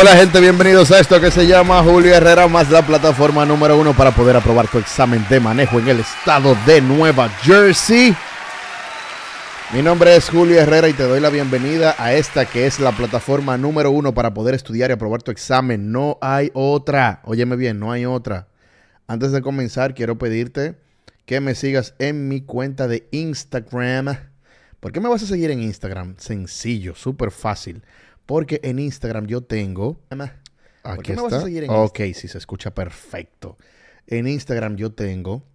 Hola gente, bienvenidos a esto que se llama Julio Herrera más la plataforma número uno para poder aprobar tu examen de manejo en el estado de Nueva Jersey. Mi nombre es Julio Herrera y te doy la bienvenida a esta que es la plataforma número uno para poder estudiar y aprobar tu examen. No hay otra. Óyeme bien, no hay otra. Antes de comenzar, quiero pedirte que me sigas en mi cuenta de Instagram. ¿Por qué me vas a seguir en Instagram? Sencillo, súper fácil. Porque en Instagram yo tengo. Aquí ¿Por qué está? vas a seguir en ok, sí, se escucha perfecto. En Instagram yo tengo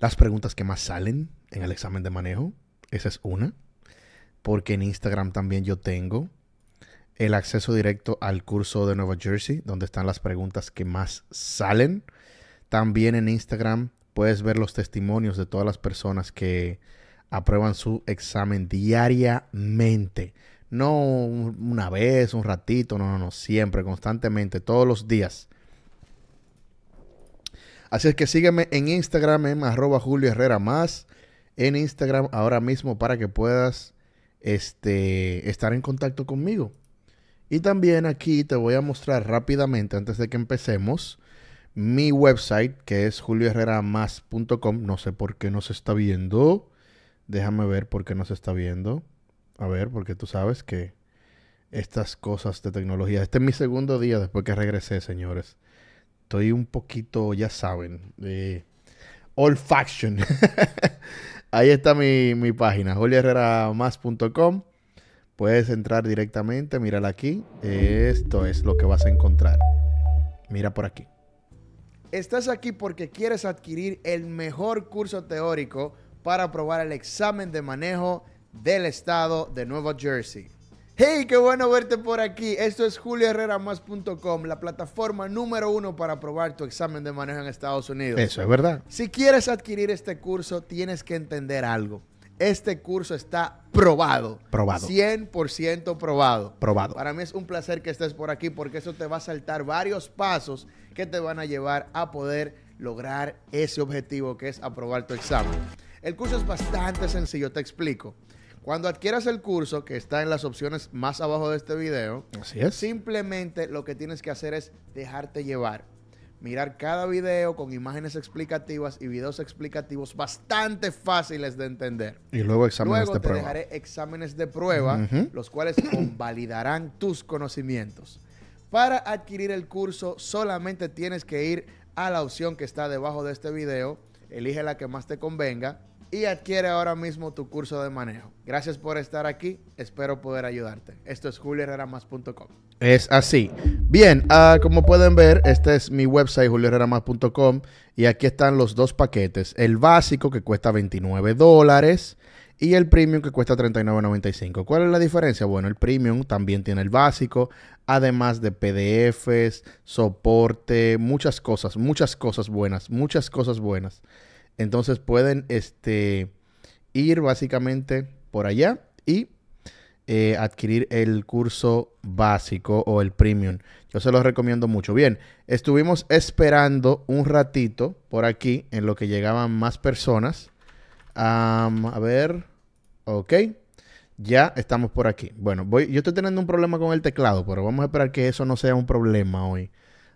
las preguntas que más salen en el examen de manejo. Esa es una. Porque en Instagram también yo tengo el acceso directo al curso de Nueva Jersey, donde están las preguntas que más salen. También en Instagram puedes ver los testimonios de todas las personas que aprueban su examen diariamente. No una vez, un ratito, no, no, no, siempre, constantemente, todos los días. Así es que sígueme en Instagram, en arroba Julio Herrera más, en Instagram ahora mismo para que puedas este, estar en contacto conmigo. Y también aquí te voy a mostrar rápidamente, antes de que empecemos, mi website que es julioherreramás.com. No sé por qué no se está viendo. Déjame ver por qué no se está viendo. A ver, porque tú sabes que estas cosas de tecnología. Este es mi segundo día después que regresé, señores. Estoy un poquito, ya saben, de all faction. Ahí está mi, página, jolierreramas.com. Puedes entrar directamente, mírala aquí. Esto es lo que vas a encontrar. Mira por aquí. Estás aquí porque quieres adquirir el mejor curso teórico para aprobar el examen de manejo del estado de Nueva Jersey. Hey, qué bueno verte por aquí. Esto es julioherreramás.com, la plataforma número uno para aprobar tu examen de manejo en Estados Unidos. Eso es verdad. Si quieres adquirir este curso, tienes que entender algo. Este curso está probado. Probado. 100% probado. Probado. Para mí es un placer que estés por aquí porque eso te va a saltar varios pasos que te van a llevar a poder lograr ese objetivo que es aprobar tu examen. El curso es bastante sencillo, te explico. Cuando adquieras el curso, que está en las opciones más abajo de este video, simplemente lo que tienes que hacer es dejarte llevar. Mirar cada video con imágenes explicativas y videos explicativos bastante fáciles de entender. Y luego exámenes te dejaré exámenes de prueba, los cuales convalidarán tus conocimientos. Para adquirir el curso solamente tienes que ir a la opción que está debajo de este video, elige la que más te convenga y adquiere ahora mismo tu curso de manejo. Gracias por estar aquí, espero poder ayudarte. Esto es julioherreramas.com. Es así. Bien, ah, como pueden ver, este es mi website julioherreramas.com y aquí están los dos paquetes. El básico que cuesta 29 dólares y el premium que cuesta 39.95. ¿Cuál es la diferencia? Bueno, el premium también tiene el básico, además de PDFs, soporte, muchas cosas, muchas cosas buenas, muchas cosas buenas. Entonces pueden este, ir básicamente por allá y eh, adquirir el curso básico o el premium. Yo se los recomiendo mucho. Bien, estuvimos esperando un ratito por aquí en lo que llegaban más personas. a ver, ok. Ya estamos por aquí. Bueno, voy, yo estoy teniendo un problema con el teclado, pero vamos a esperar que eso no sea un problema hoy.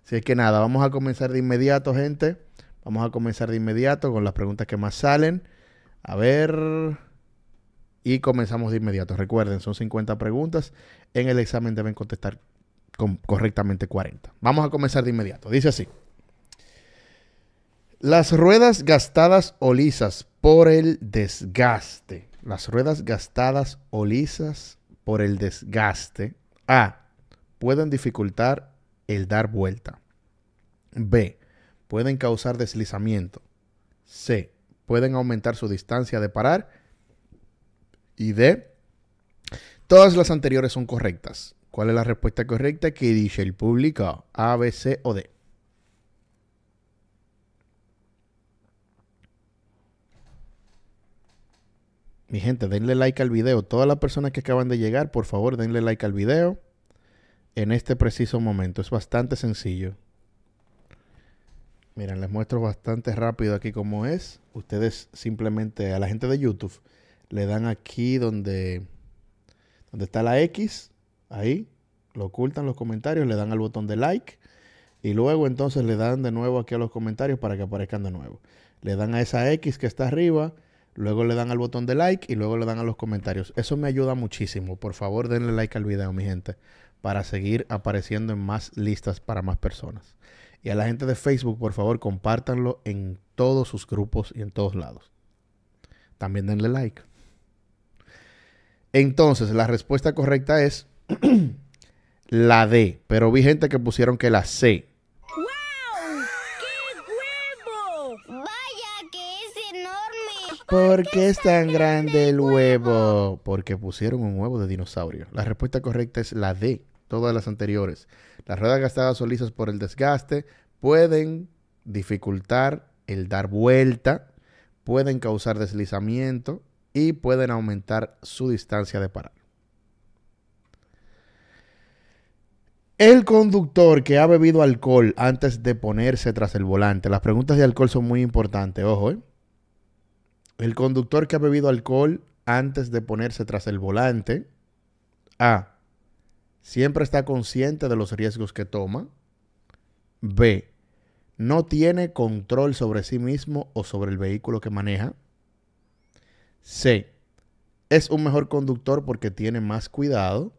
Así es que nada, vamos a comenzar de inmediato, gente. Vamos a comenzar de inmediato con las preguntas que más salen. A ver. Y comenzamos de inmediato. Recuerden, son 50 preguntas. En el examen deben contestar correctamente 40. Vamos a comenzar de inmediato. Dice así. Las ruedas gastadas o lisas por el desgaste. Las ruedas gastadas o lisas por el desgaste. A. Pueden dificultar el dar vuelta. B pueden causar deslizamiento. C. Pueden aumentar su distancia de parar. Y D. Todas las anteriores son correctas. ¿Cuál es la respuesta correcta que dice el público? A, B, C o D. Mi gente, denle like al video. Todas las personas que acaban de llegar, por favor, denle like al video en este preciso momento. Es bastante sencillo. Miren, les muestro bastante rápido aquí cómo es. Ustedes simplemente a la gente de YouTube le dan aquí donde, donde está la X, ahí, lo ocultan los comentarios, le dan al botón de like y luego entonces le dan de nuevo aquí a los comentarios para que aparezcan de nuevo. Le dan a esa X que está arriba, luego le dan al botón de like y luego le dan a los comentarios. Eso me ayuda muchísimo. Por favor, denle like al video, mi gente, para seguir apareciendo en más listas para más personas. Y a la gente de Facebook, por favor, compártanlo en todos sus grupos y en todos lados. También denle like. Entonces, la respuesta correcta es la D, pero vi gente que pusieron que la C. ¡Wow! ¡Qué huevo! ¡Vaya que es enorme! ¿Por, qué es tan grande, el huevo? Porque pusieron un huevo de dinosaurio. La respuesta correcta es la D todas las anteriores. Las ruedas gastadas o lisas por el desgaste pueden dificultar el dar vuelta, pueden causar deslizamiento y pueden aumentar su distancia de parar. El conductor que ha bebido alcohol antes de ponerse tras el volante. Las preguntas de alcohol son muy importantes, ojo. ¿eh? El conductor que ha bebido alcohol antes de ponerse tras el volante. A siempre está consciente de los riesgos que toma. B, no tiene control sobre sí mismo o sobre el vehículo que maneja. C, es un mejor conductor porque tiene más cuidado.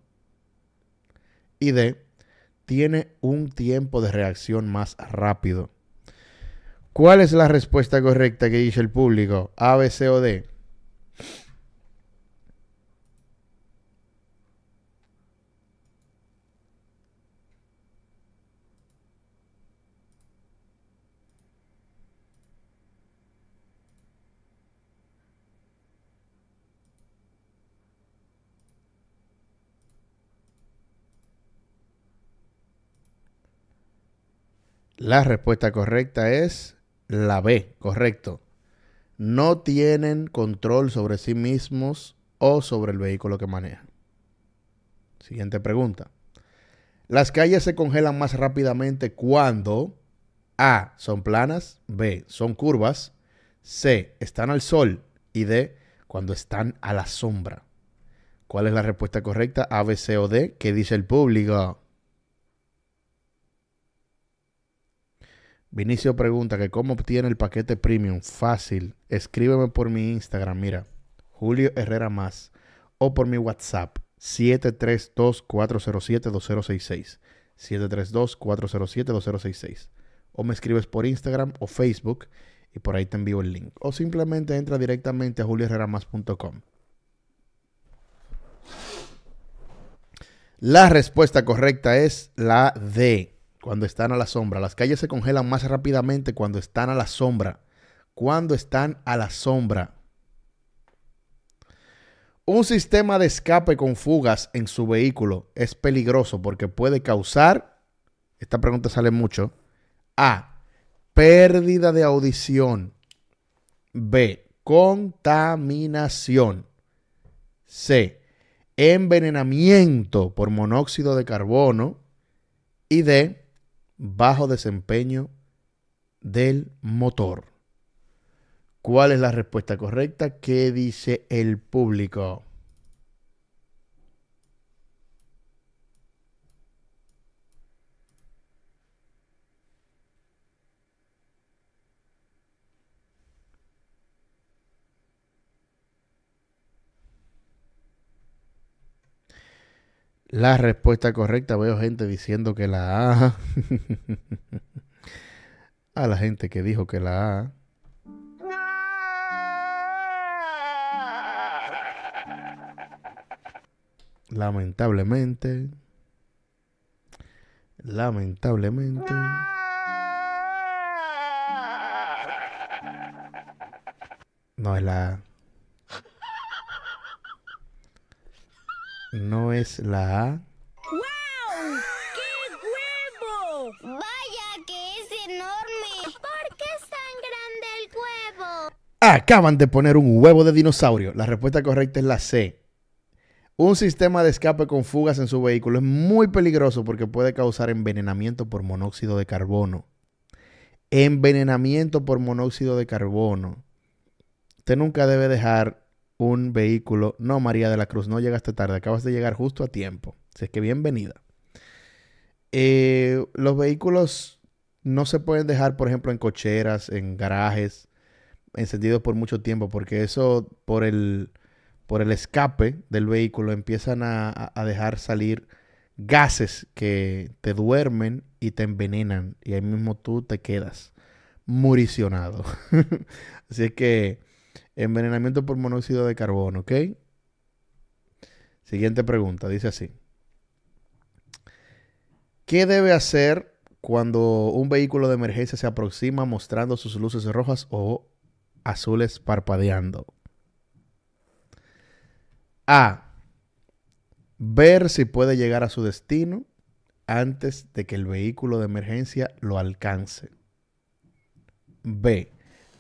Y D, tiene un tiempo de reacción más rápido. ¿Cuál es la respuesta correcta que dice el público? A, B, C o D. La respuesta correcta es la B, correcto. No tienen control sobre sí mismos o sobre el vehículo que manejan. Siguiente pregunta. Las calles se congelan más rápidamente cuando A. Son planas, B. Son curvas, C. Están al sol y D. Cuando están a la sombra. ¿Cuál es la respuesta correcta? A, B, C o D. ¿Qué dice el público? Vinicio pregunta que cómo obtiene el paquete premium. Fácil. Escríbeme por mi Instagram, mira, Julio Herrera Más, o por mi WhatsApp, 732-407-2066. 732-407-2066. O me escribes por Instagram o Facebook y por ahí te envío el link. O simplemente entra directamente a más.com. La respuesta correcta es la D cuando están a la sombra. Las calles se congelan más rápidamente cuando están a la sombra. Cuando están a la sombra. Un sistema de escape con fugas en su vehículo es peligroso porque puede causar, esta pregunta sale mucho, A, pérdida de audición, B, contaminación, C, envenenamiento por monóxido de carbono y D, bajo desempeño del motor. ¿Cuál es la respuesta correcta? ¿Qué dice el público? la respuesta correcta. Veo gente diciendo que la A. A la gente que dijo que la A. Lamentablemente. Lamentablemente. No es la A. No es la A. ¡Wow! ¡Qué huevo! ¡Vaya que es enorme! ¿Por qué es tan grande el huevo? Acaban de poner un huevo de dinosaurio. La respuesta correcta es la C. Un sistema de escape con fugas en su vehículo es muy peligroso porque puede causar envenenamiento por monóxido de carbono. Envenenamiento por monóxido de carbono. Usted nunca debe dejar un vehículo. No, María de la Cruz, no llegaste tarde, acabas de llegar justo a tiempo. Así que bienvenida. Eh, los vehículos no se pueden dejar, por ejemplo, en cocheras, en garajes, encendidos por mucho tiempo, porque eso, por el, por el escape del vehículo, empiezan a, a dejar salir gases que te duermen y te envenenan. Y ahí mismo tú te quedas muricionado. Así que Envenenamiento por monóxido de carbono, ¿ok? Siguiente pregunta, dice así. ¿Qué debe hacer cuando un vehículo de emergencia se aproxima mostrando sus luces rojas o azules parpadeando? A. Ver si puede llegar a su destino antes de que el vehículo de emergencia lo alcance. B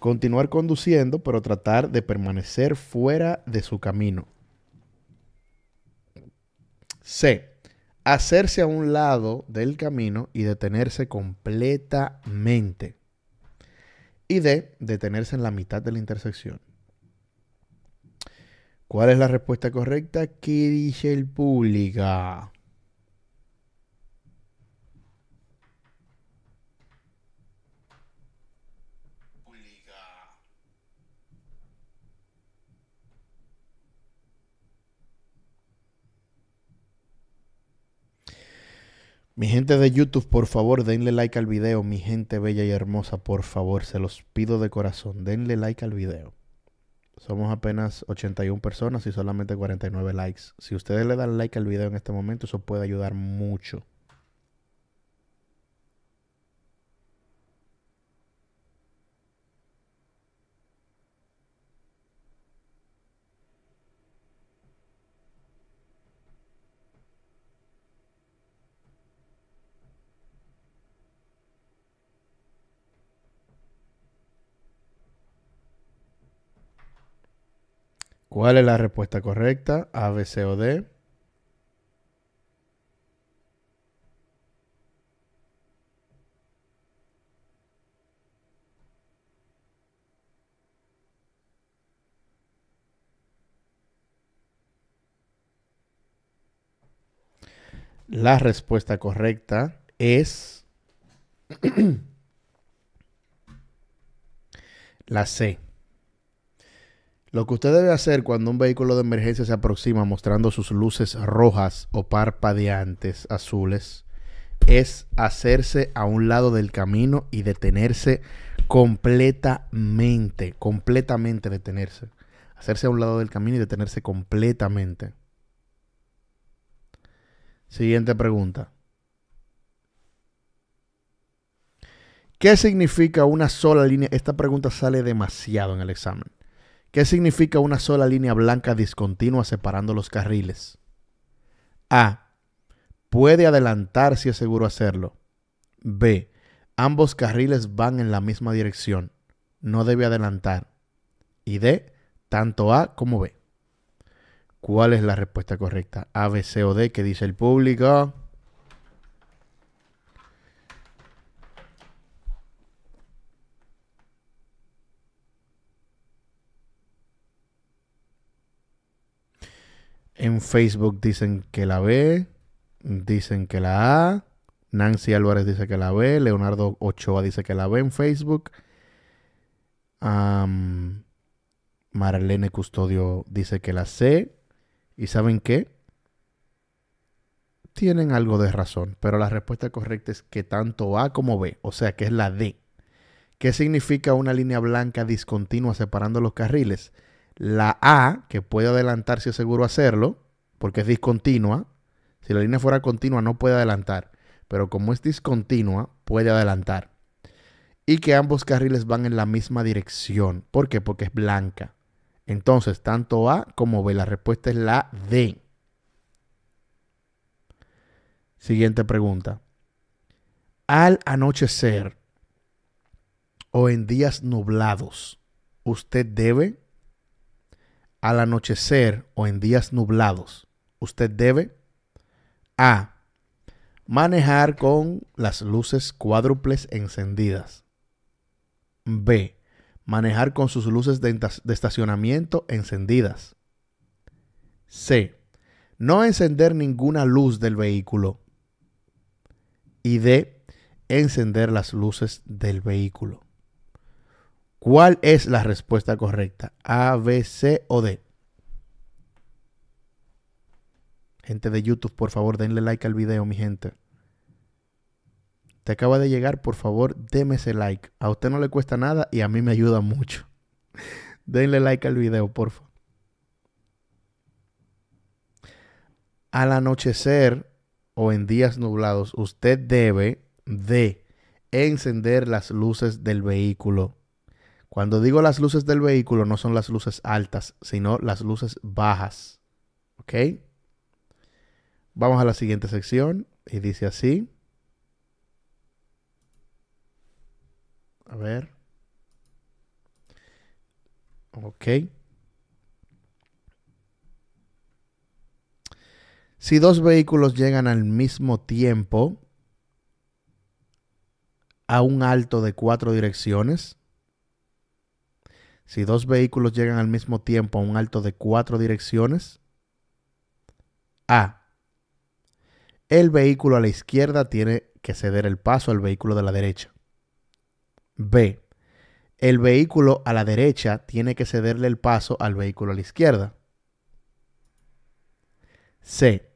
continuar conduciendo, pero tratar de permanecer fuera de su camino. C. Hacerse a un lado del camino y detenerse completamente. Y D. Detenerse en la mitad de la intersección. ¿Cuál es la respuesta correcta? ¿Qué dice el público? Mi gente de YouTube, por favor, denle like al video. Mi gente bella y hermosa, por favor, se los pido de corazón, denle like al video. Somos apenas 81 personas y solamente 49 likes. Si ustedes le dan like al video en este momento, eso puede ayudar mucho ¿Cuál es la respuesta correcta? A, B, C o D. La respuesta correcta es la C. Lo que usted debe hacer cuando un vehículo de emergencia se aproxima mostrando sus luces rojas o parpadeantes azules es hacerse a un lado del camino y detenerse completamente, completamente detenerse. Hacerse a un lado del camino y detenerse completamente. Siguiente pregunta. ¿Qué significa una sola línea? Esta pregunta sale demasiado en el examen. ¿Qué significa una sola línea blanca discontinua separando los carriles? A. Puede adelantar si es seguro hacerlo. B. Ambos carriles van en la misma dirección. No debe adelantar. Y D. Tanto A como B. ¿Cuál es la respuesta correcta? A, B, C o D que dice el público. En Facebook dicen que la ve, dicen que la A, Nancy Álvarez dice que la ve, Leonardo Ochoa dice que la ve en Facebook. Marlene Custodio dice que la C ¿Y saben qué? Tienen algo de razón, pero la respuesta correcta es que tanto A como B, o sea que es la D. ¿Qué significa una línea blanca discontinua separando los carriles? La A, que puede adelantar si es seguro hacerlo, porque es discontinua. Si la línea fuera continua no puede adelantar, pero como es discontinua, puede adelantar. Y que ambos carriles van en la misma dirección. ¿Por qué? Porque es blanca. Entonces, tanto A como B, la respuesta es la D. Siguiente pregunta. Al anochecer o en días nublados, usted debe al anochecer o en días nublados, usted debe A. Manejar con las luces cuádruples encendidas. B. Manejar con sus luces de, estacionamiento encendidas. C. No encender ninguna luz del vehículo. Y D. Encender las luces del vehículo. ¿Cuál es la respuesta correcta? A, B, C o D. Gente de YouTube, por favor, denle like al video, mi gente. Te acaba de llegar, por favor, deme ese like. A usted no le cuesta nada y a mí me ayuda mucho. denle like al video, por favor. Al anochecer o en días nublados, usted debe de encender las luces del vehículo cuando digo las luces del vehículo, no son las luces altas, sino las luces bajas. ¿Ok? Vamos a la siguiente sección y dice así. A ver. Ok. Si dos vehículos llegan al mismo tiempo a un alto de cuatro direcciones, si dos vehículos llegan al mismo tiempo a un alto de cuatro direcciones. A. El vehículo a la izquierda tiene que ceder el paso al vehículo de la derecha. B. El vehículo a la derecha tiene que cederle el paso al vehículo a la izquierda. C.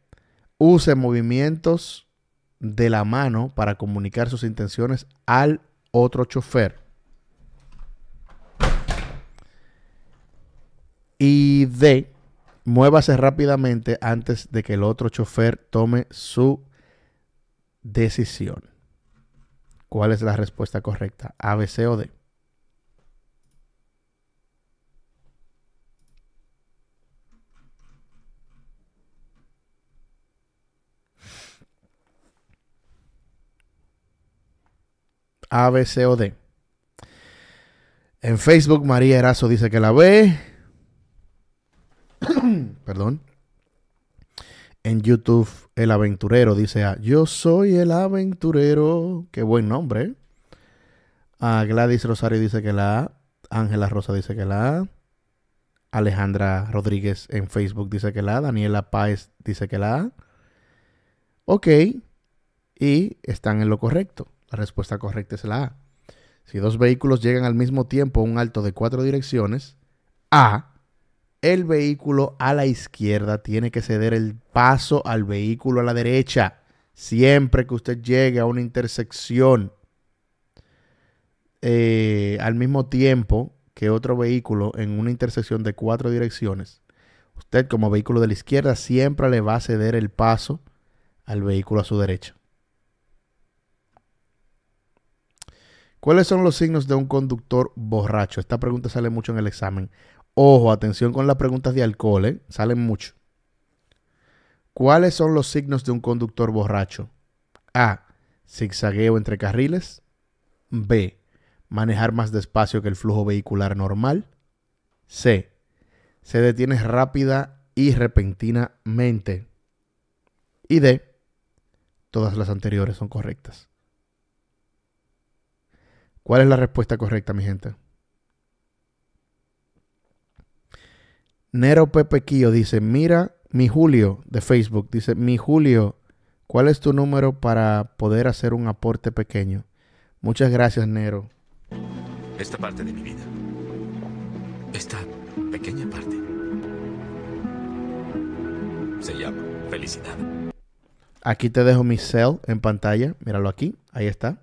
Use movimientos de la mano para comunicar sus intenciones al otro chofer. y D, muévase rápidamente antes de que el otro chofer tome su decisión. ¿Cuál es la respuesta correcta? A, B, C o D. A, B, C o D. En Facebook, María Erazo dice que la ve perdón. En YouTube, El Aventurero dice, A. Ah, yo soy el aventurero. Qué buen nombre. ¿eh? A Gladys Rosario dice que la A. Ángela Rosa dice que la A. Alejandra Rodríguez en Facebook dice que la Daniela Páez dice que la A. Ok. Y están en lo correcto. La respuesta correcta es la A. Si dos vehículos llegan al mismo tiempo a un alto de cuatro direcciones, A el vehículo a la izquierda tiene que ceder el paso al vehículo a la derecha. Siempre que usted llegue a una intersección eh, al mismo tiempo que otro vehículo en una intersección de cuatro direcciones, usted como vehículo de la izquierda siempre le va a ceder el paso al vehículo a su derecha. ¿Cuáles son los signos de un conductor borracho? Esta pregunta sale mucho en el examen. Ojo, atención con las preguntas de alcohol, ¿eh? salen mucho. ¿Cuáles son los signos de un conductor borracho? A. Zigzagueo entre carriles. B. Manejar más despacio que el flujo vehicular normal. C. Se detiene rápida y repentinamente. Y D. Todas las anteriores son correctas. ¿Cuál es la respuesta correcta, mi gente? Nero Pepequillo dice, mira mi Julio de Facebook. Dice, mi Julio, ¿cuál es tu número para poder hacer un aporte pequeño? Muchas gracias, Nero. Esta parte de mi vida. Esta pequeña parte. Se llama felicidad. Aquí te dejo mi cell en pantalla. Míralo aquí. Ahí está.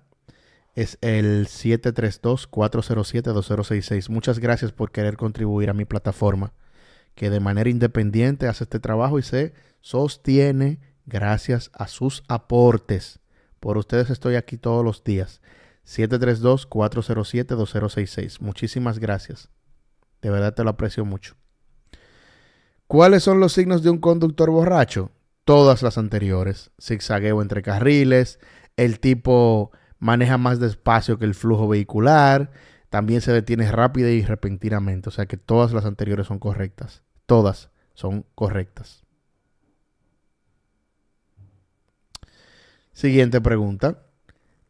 Es el 732-407-2066. Muchas gracias por querer contribuir a mi plataforma que de manera independiente hace este trabajo y se sostiene gracias a sus aportes. Por ustedes estoy aquí todos los días. 732-407-2066. Muchísimas gracias. De verdad te lo aprecio mucho. ¿Cuáles son los signos de un conductor borracho? Todas las anteriores. Zigzagueo entre carriles, el tipo maneja más despacio que el flujo vehicular, también se detiene rápida y repentinamente. O sea que todas las anteriores son correctas. Todas son correctas. Siguiente pregunta.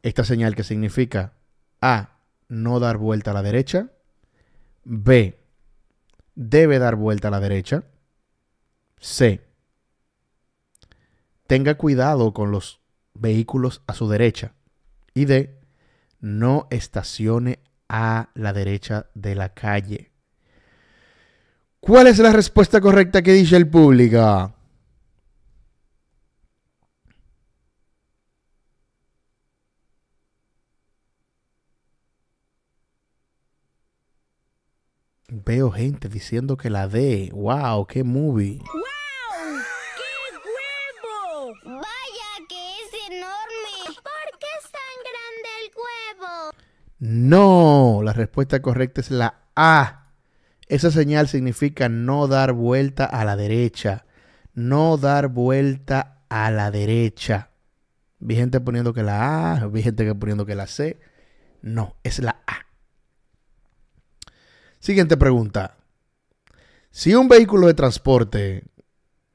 Esta señal que significa A. No dar vuelta a la derecha. B. Debe dar vuelta a la derecha. C. Tenga cuidado con los vehículos a su derecha. Y D. No estacione a la derecha de la calle. ¿Cuál es la respuesta correcta que dice el público? Veo gente diciendo que la D. ¡Wow! ¡Qué movie! No, la respuesta correcta es la A. Esa señal significa no dar vuelta a la derecha. No dar vuelta a la derecha. Vi gente poniendo que la A, vi gente que poniendo que la C. No, es la A. Siguiente pregunta. Si un vehículo de transporte,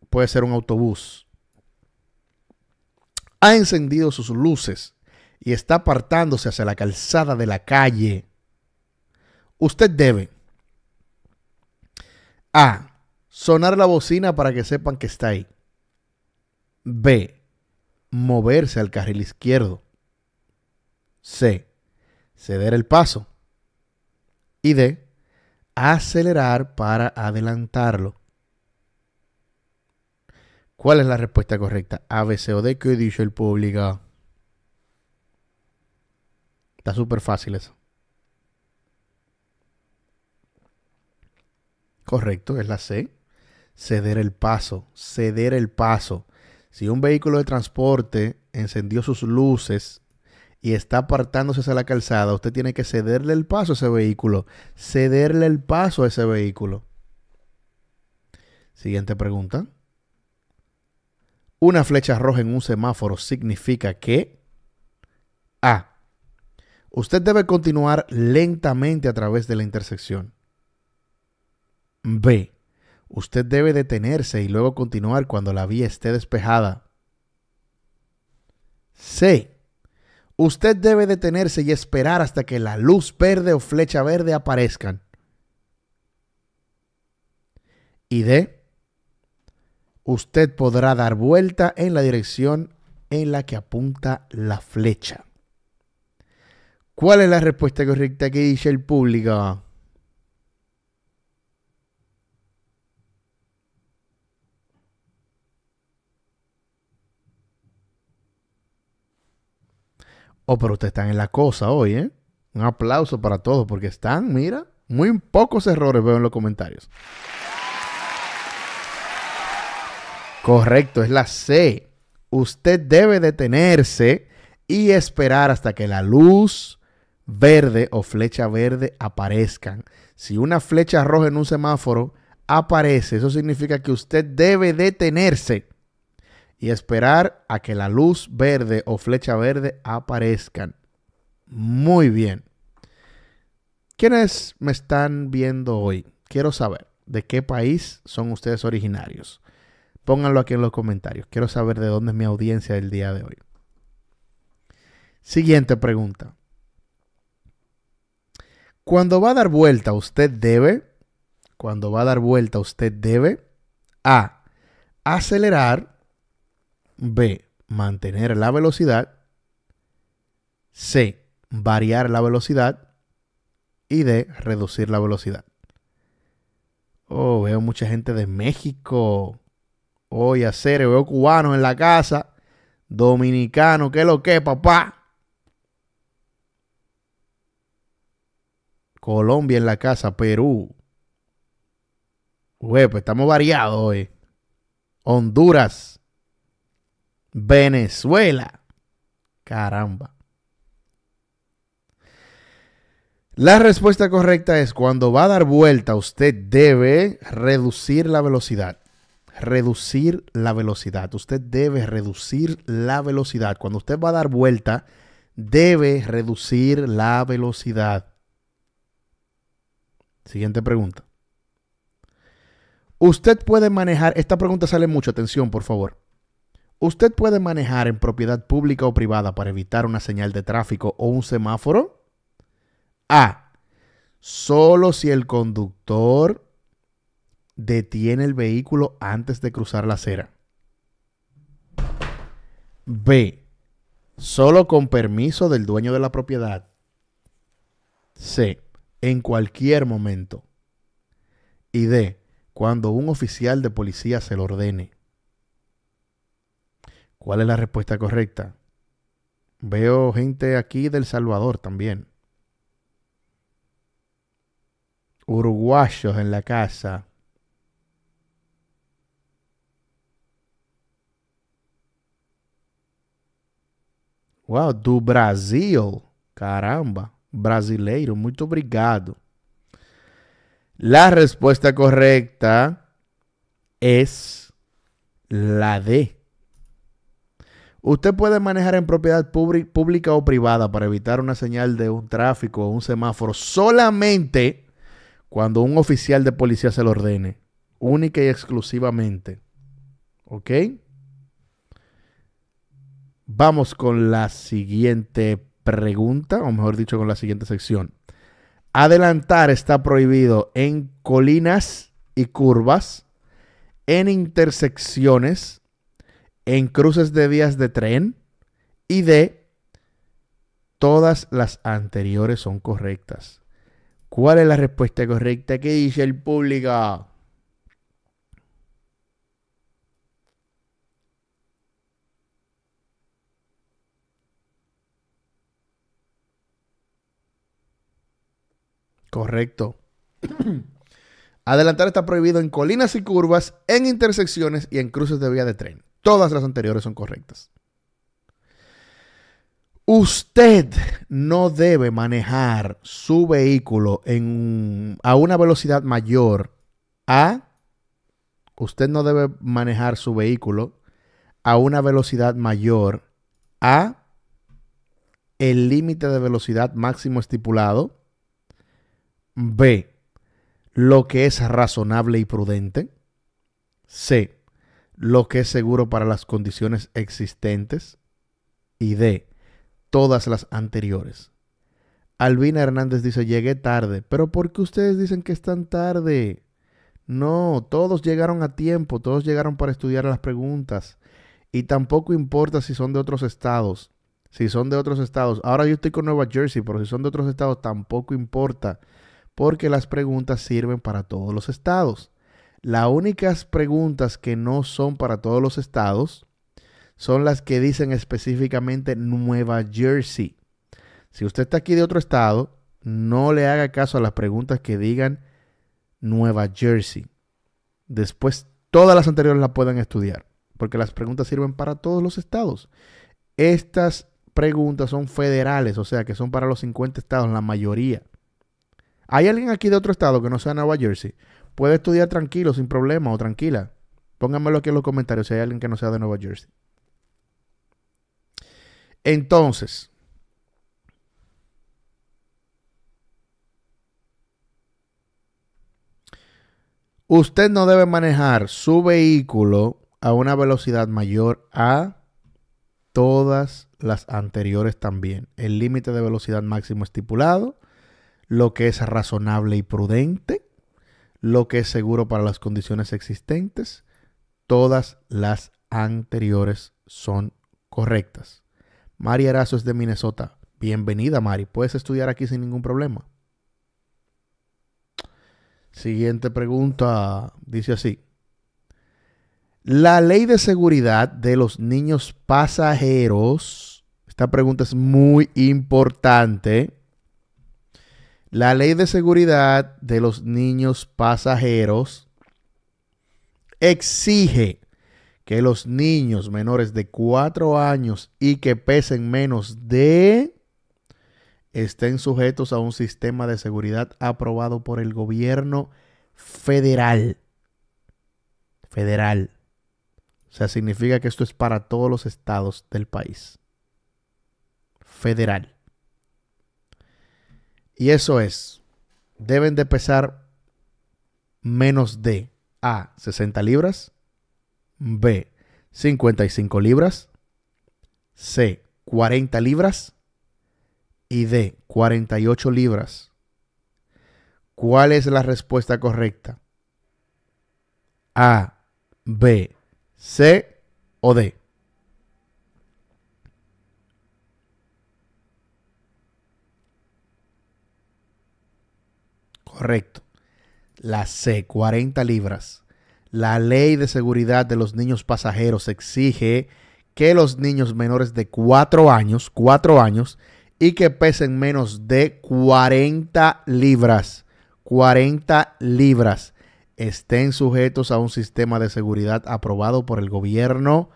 puede ser un autobús, ha encendido sus luces y está apartándose hacia la calzada de la calle, usted debe A. Sonar la bocina para que sepan que está ahí. B. Moverse al carril izquierdo. C. Ceder el paso. Y D. Acelerar para adelantarlo. ¿Cuál es la respuesta correcta? A, B, C o D que dijo el público. Está súper fácil eso. Correcto, es la C. Ceder el paso, ceder el paso. Si un vehículo de transporte encendió sus luces y está apartándose hacia la calzada, usted tiene que cederle el paso a ese vehículo. Cederle el paso a ese vehículo. Siguiente pregunta. Una flecha roja en un semáforo significa que A. Usted debe continuar lentamente a través de la intersección. B. Usted debe detenerse y luego continuar cuando la vía esté despejada. C. Usted debe detenerse y esperar hasta que la luz verde o flecha verde aparezcan. Y D. Usted podrá dar vuelta en la dirección en la que apunta la flecha. ¿Cuál es la respuesta correcta que dice el público? Oh, pero ustedes están en la cosa hoy, ¿eh? Un aplauso para todos porque están, mira, muy pocos errores veo en los comentarios. Correcto, es la C. Usted debe detenerse y esperar hasta que la luz verde o flecha verde aparezcan. Si una flecha roja en un semáforo aparece, eso significa que usted debe detenerse y esperar a que la luz verde o flecha verde aparezcan. Muy bien. ¿Quiénes me están viendo hoy? Quiero saber de qué país son ustedes originarios. Pónganlo aquí en los comentarios. Quiero saber de dónde es mi audiencia el día de hoy. Siguiente pregunta. Cuando va a dar vuelta, usted debe, cuando va a dar vuelta, usted debe A. Acelerar. B. Mantener la velocidad. C. Variar la velocidad. Y D. Reducir la velocidad. Oh, veo mucha gente de México. Hoy oh, a veo cubanos en la casa. Dominicano, ¿qué es lo que, papá? Colombia en la casa, Perú. Güey, pues estamos variados hoy. Eh. Honduras. Venezuela. Caramba. La respuesta correcta es cuando va a dar vuelta usted debe reducir la velocidad. Reducir la velocidad. Usted debe reducir la velocidad. Cuando usted va a dar vuelta, debe reducir la velocidad. Siguiente pregunta. Usted puede manejar, esta pregunta sale mucho, atención por favor. ¿Usted puede manejar en propiedad pública o privada para evitar una señal de tráfico o un semáforo? A. Solo si el conductor detiene el vehículo antes de cruzar la acera. B. Solo con permiso del dueño de la propiedad. C en cualquier momento. Y de cuando un oficial de policía se lo ordene. ¿Cuál es la respuesta correcta? Veo gente aquí del Salvador también. Uruguayos en la casa. Wow, do Brasil. Caramba brasileiro, muito obrigado. La respuesta correcta es la D. Usted puede manejar en propiedad pública o privada para evitar una señal de un tráfico o un semáforo solamente cuando un oficial de policía se lo ordene, única y exclusivamente. ¿Ok? Vamos con la siguiente pregunta pregunta, o mejor dicho, con la siguiente sección. Adelantar está prohibido en colinas y curvas, en intersecciones, en cruces de vías de tren y de todas las anteriores son correctas. ¿Cuál es la respuesta correcta que dice el público? Correcto. Adelantar está prohibido en colinas y curvas, en intersecciones y en cruces de vía de tren. Todas las anteriores son correctas. Usted no debe manejar su vehículo a una velocidad mayor a... Usted no debe manejar su vehículo a una velocidad mayor a el límite de velocidad máximo estipulado B. Lo que es razonable y prudente. C. Lo que es seguro para las condiciones existentes. Y D. Todas las anteriores. Albina Hernández dice, llegué tarde. Pero ¿por qué ustedes dicen que están tarde? No, todos llegaron a tiempo, todos llegaron para estudiar las preguntas. Y tampoco importa si son de otros estados. Si son de otros estados. Ahora yo estoy con Nueva Jersey, pero si son de otros estados tampoco importa porque las preguntas sirven para todos los estados. Las únicas preguntas que no son para todos los estados son las que dicen específicamente Nueva Jersey. Si usted está aquí de otro estado, no le haga caso a las preguntas que digan Nueva Jersey. Después todas las anteriores las puedan estudiar, porque las preguntas sirven para todos los estados. Estas preguntas son federales, o sea que son para los 50 estados, la mayoría. ¿Hay alguien aquí de otro estado que no sea Nueva Jersey? Puede estudiar tranquilo, sin problema o tranquila. Pónganmelo aquí en los comentarios si hay alguien que no sea de Nueva Jersey. Entonces, usted no debe manejar su vehículo a una velocidad mayor a todas las anteriores también. El límite de velocidad máximo estipulado, lo que es razonable y prudente, lo que es seguro para las condiciones existentes, todas las anteriores son correctas. Mari Arazo es de Minnesota. Bienvenida, Mari. Puedes estudiar aquí sin ningún problema. Siguiente pregunta dice así. La ley de seguridad de los niños pasajeros, esta pregunta es muy importante, la ley de seguridad de los niños pasajeros exige que los niños menores de 4 años y que pesen menos de estén sujetos a un sistema de seguridad aprobado por el gobierno federal. Federal. O sea, significa que esto es para todos los estados del país. Federal. Y eso es, deben de pesar menos de A, 60 libras, B, 55 libras, C, 40 libras y D, 48 libras. ¿Cuál es la respuesta correcta? A, B, C o D. Correcto. La C, 40 libras. La ley de seguridad de los niños pasajeros exige que los niños menores de 4 años, 4 años, y que pesen menos de 40 libras, 40 libras, estén sujetos a un sistema de seguridad aprobado por el gobierno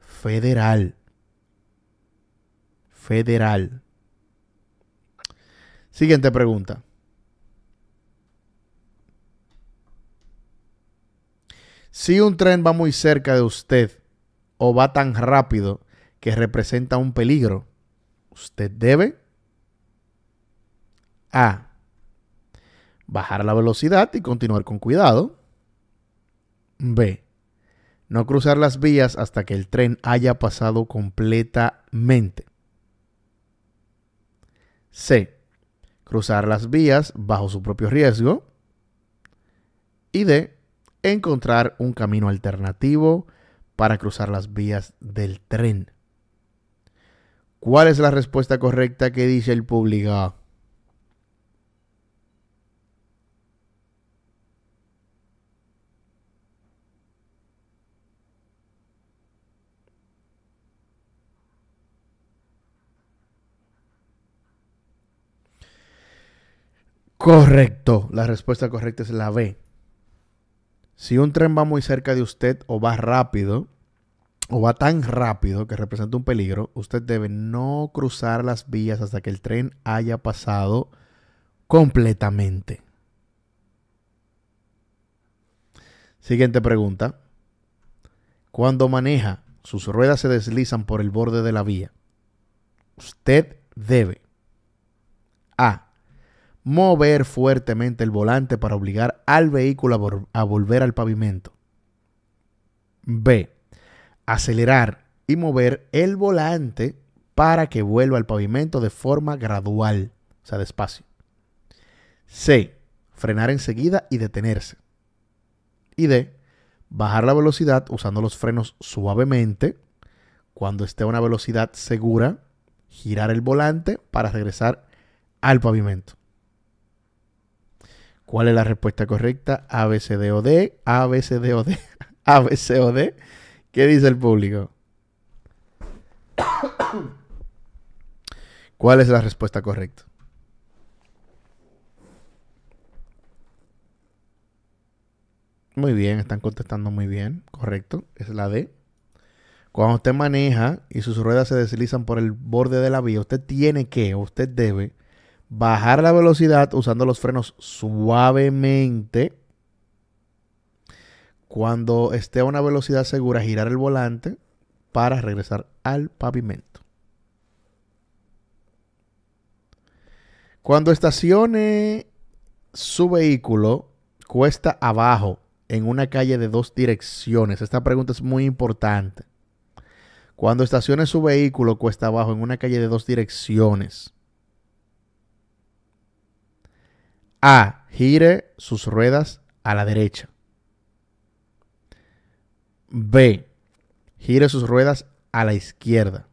federal. Federal. Siguiente pregunta. Si un tren va muy cerca de usted o va tan rápido que representa un peligro, usted debe A. Bajar la velocidad y continuar con cuidado. B. No cruzar las vías hasta que el tren haya pasado completamente. C. Cruzar las vías bajo su propio riesgo. Y D encontrar un camino alternativo para cruzar las vías del tren. ¿Cuál es la respuesta correcta que dice el público? Correcto, la respuesta correcta es la B. Si un tren va muy cerca de usted o va rápido, o va tan rápido que representa un peligro, usted debe no cruzar las vías hasta que el tren haya pasado completamente. Siguiente pregunta. Cuando maneja, sus ruedas se deslizan por el borde de la vía. Usted debe A mover fuertemente el volante para obligar al vehículo a, volver al pavimento. B. Acelerar y mover el volante para que vuelva al pavimento de forma gradual, o sea, despacio. C. Frenar enseguida y detenerse. Y D. Bajar la velocidad usando los frenos suavemente. Cuando esté a una velocidad segura, girar el volante para regresar al pavimento. ¿Cuál es la respuesta correcta? A, B, C, D, O, D. A, B, C, D, O, D. A, B, C, O, D. ¿Qué dice el público? ¿Cuál es la respuesta correcta? Muy bien, están contestando muy bien. Correcto, es la D. Cuando usted maneja y sus ruedas se deslizan por el borde de la vía, usted tiene que, usted debe bajar la velocidad usando los frenos suavemente. Cuando esté a una velocidad segura, girar el volante para regresar al pavimento. Cuando estacione su vehículo cuesta abajo en una calle de dos direcciones, esta pregunta es muy importante. Cuando estacione su vehículo cuesta abajo en una calle de dos direcciones, A. Gire sus ruedas a la derecha. B. Gire sus ruedas a la izquierda.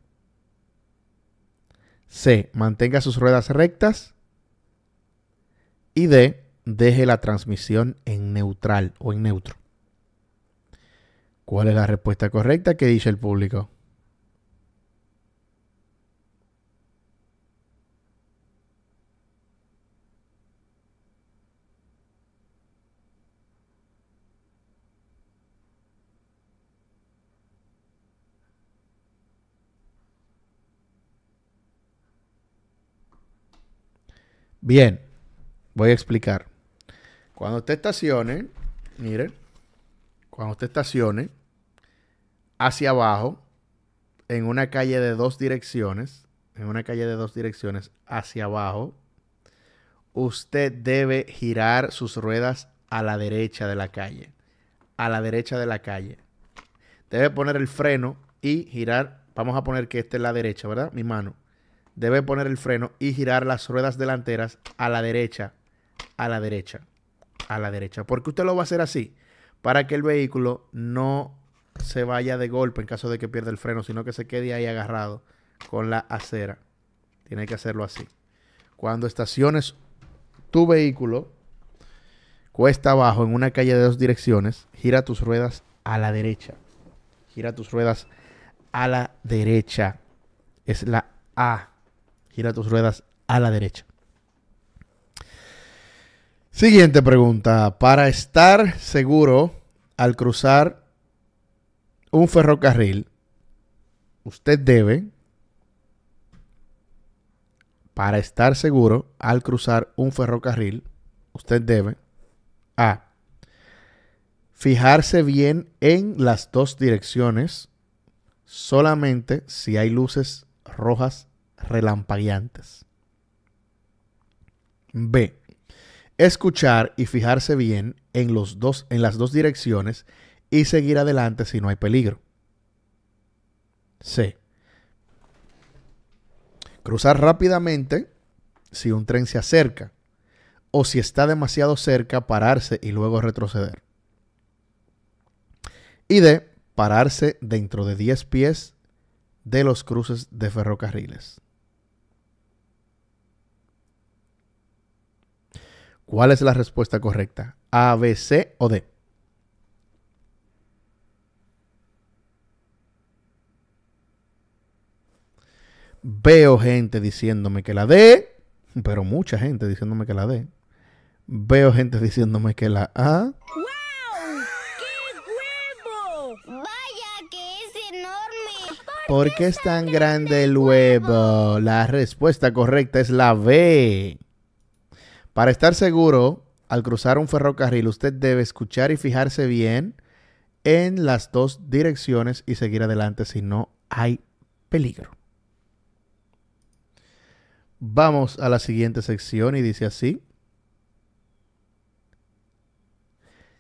C. Mantenga sus ruedas rectas. Y D. Deje la transmisión en neutral o en neutro. ¿Cuál es la respuesta correcta que dice el público? Bien, voy a explicar. Cuando usted estacione, miren, cuando usted estacione hacia abajo, en una calle de dos direcciones, en una calle de dos direcciones hacia abajo, usted debe girar sus ruedas a la derecha de la calle. A la derecha de la calle. Debe poner el freno y girar. Vamos a poner que esta es la derecha, ¿verdad? Mi mano debe poner el freno y girar las ruedas delanteras a la derecha, a la derecha, a la derecha. Porque usted lo va a hacer así, para que el vehículo no se vaya de golpe en caso de que pierda el freno, sino que se quede ahí agarrado con la acera. Tiene que hacerlo así. Cuando estaciones tu vehículo cuesta abajo en una calle de dos direcciones, gira tus ruedas a la derecha. Gira tus ruedas a la derecha. Es la A Gira tus ruedas a la derecha. Siguiente pregunta. Para estar seguro al cruzar un ferrocarril, usted debe, para estar seguro al cruzar un ferrocarril, usted debe A. Fijarse bien en las dos direcciones, solamente si hay luces rojas relampagueantes. B. Escuchar y fijarse bien en, los dos, en las dos direcciones y seguir adelante si no hay peligro. C. Cruzar rápidamente si un tren se acerca o si está demasiado cerca, pararse y luego retroceder. Y D. Pararse dentro de 10 pies de los cruces de ferrocarriles. ¿Cuál es la respuesta correcta? ¿A, B, C o D? Veo gente diciéndome que la D, pero mucha gente diciéndome que la D. Veo gente diciéndome que la A. ¿Por qué es tan grande el huevo? La respuesta correcta es la B. Para estar seguro, al cruzar un ferrocarril, usted debe escuchar y fijarse bien en las dos direcciones y seguir adelante si no hay peligro. Vamos a la siguiente sección y dice así.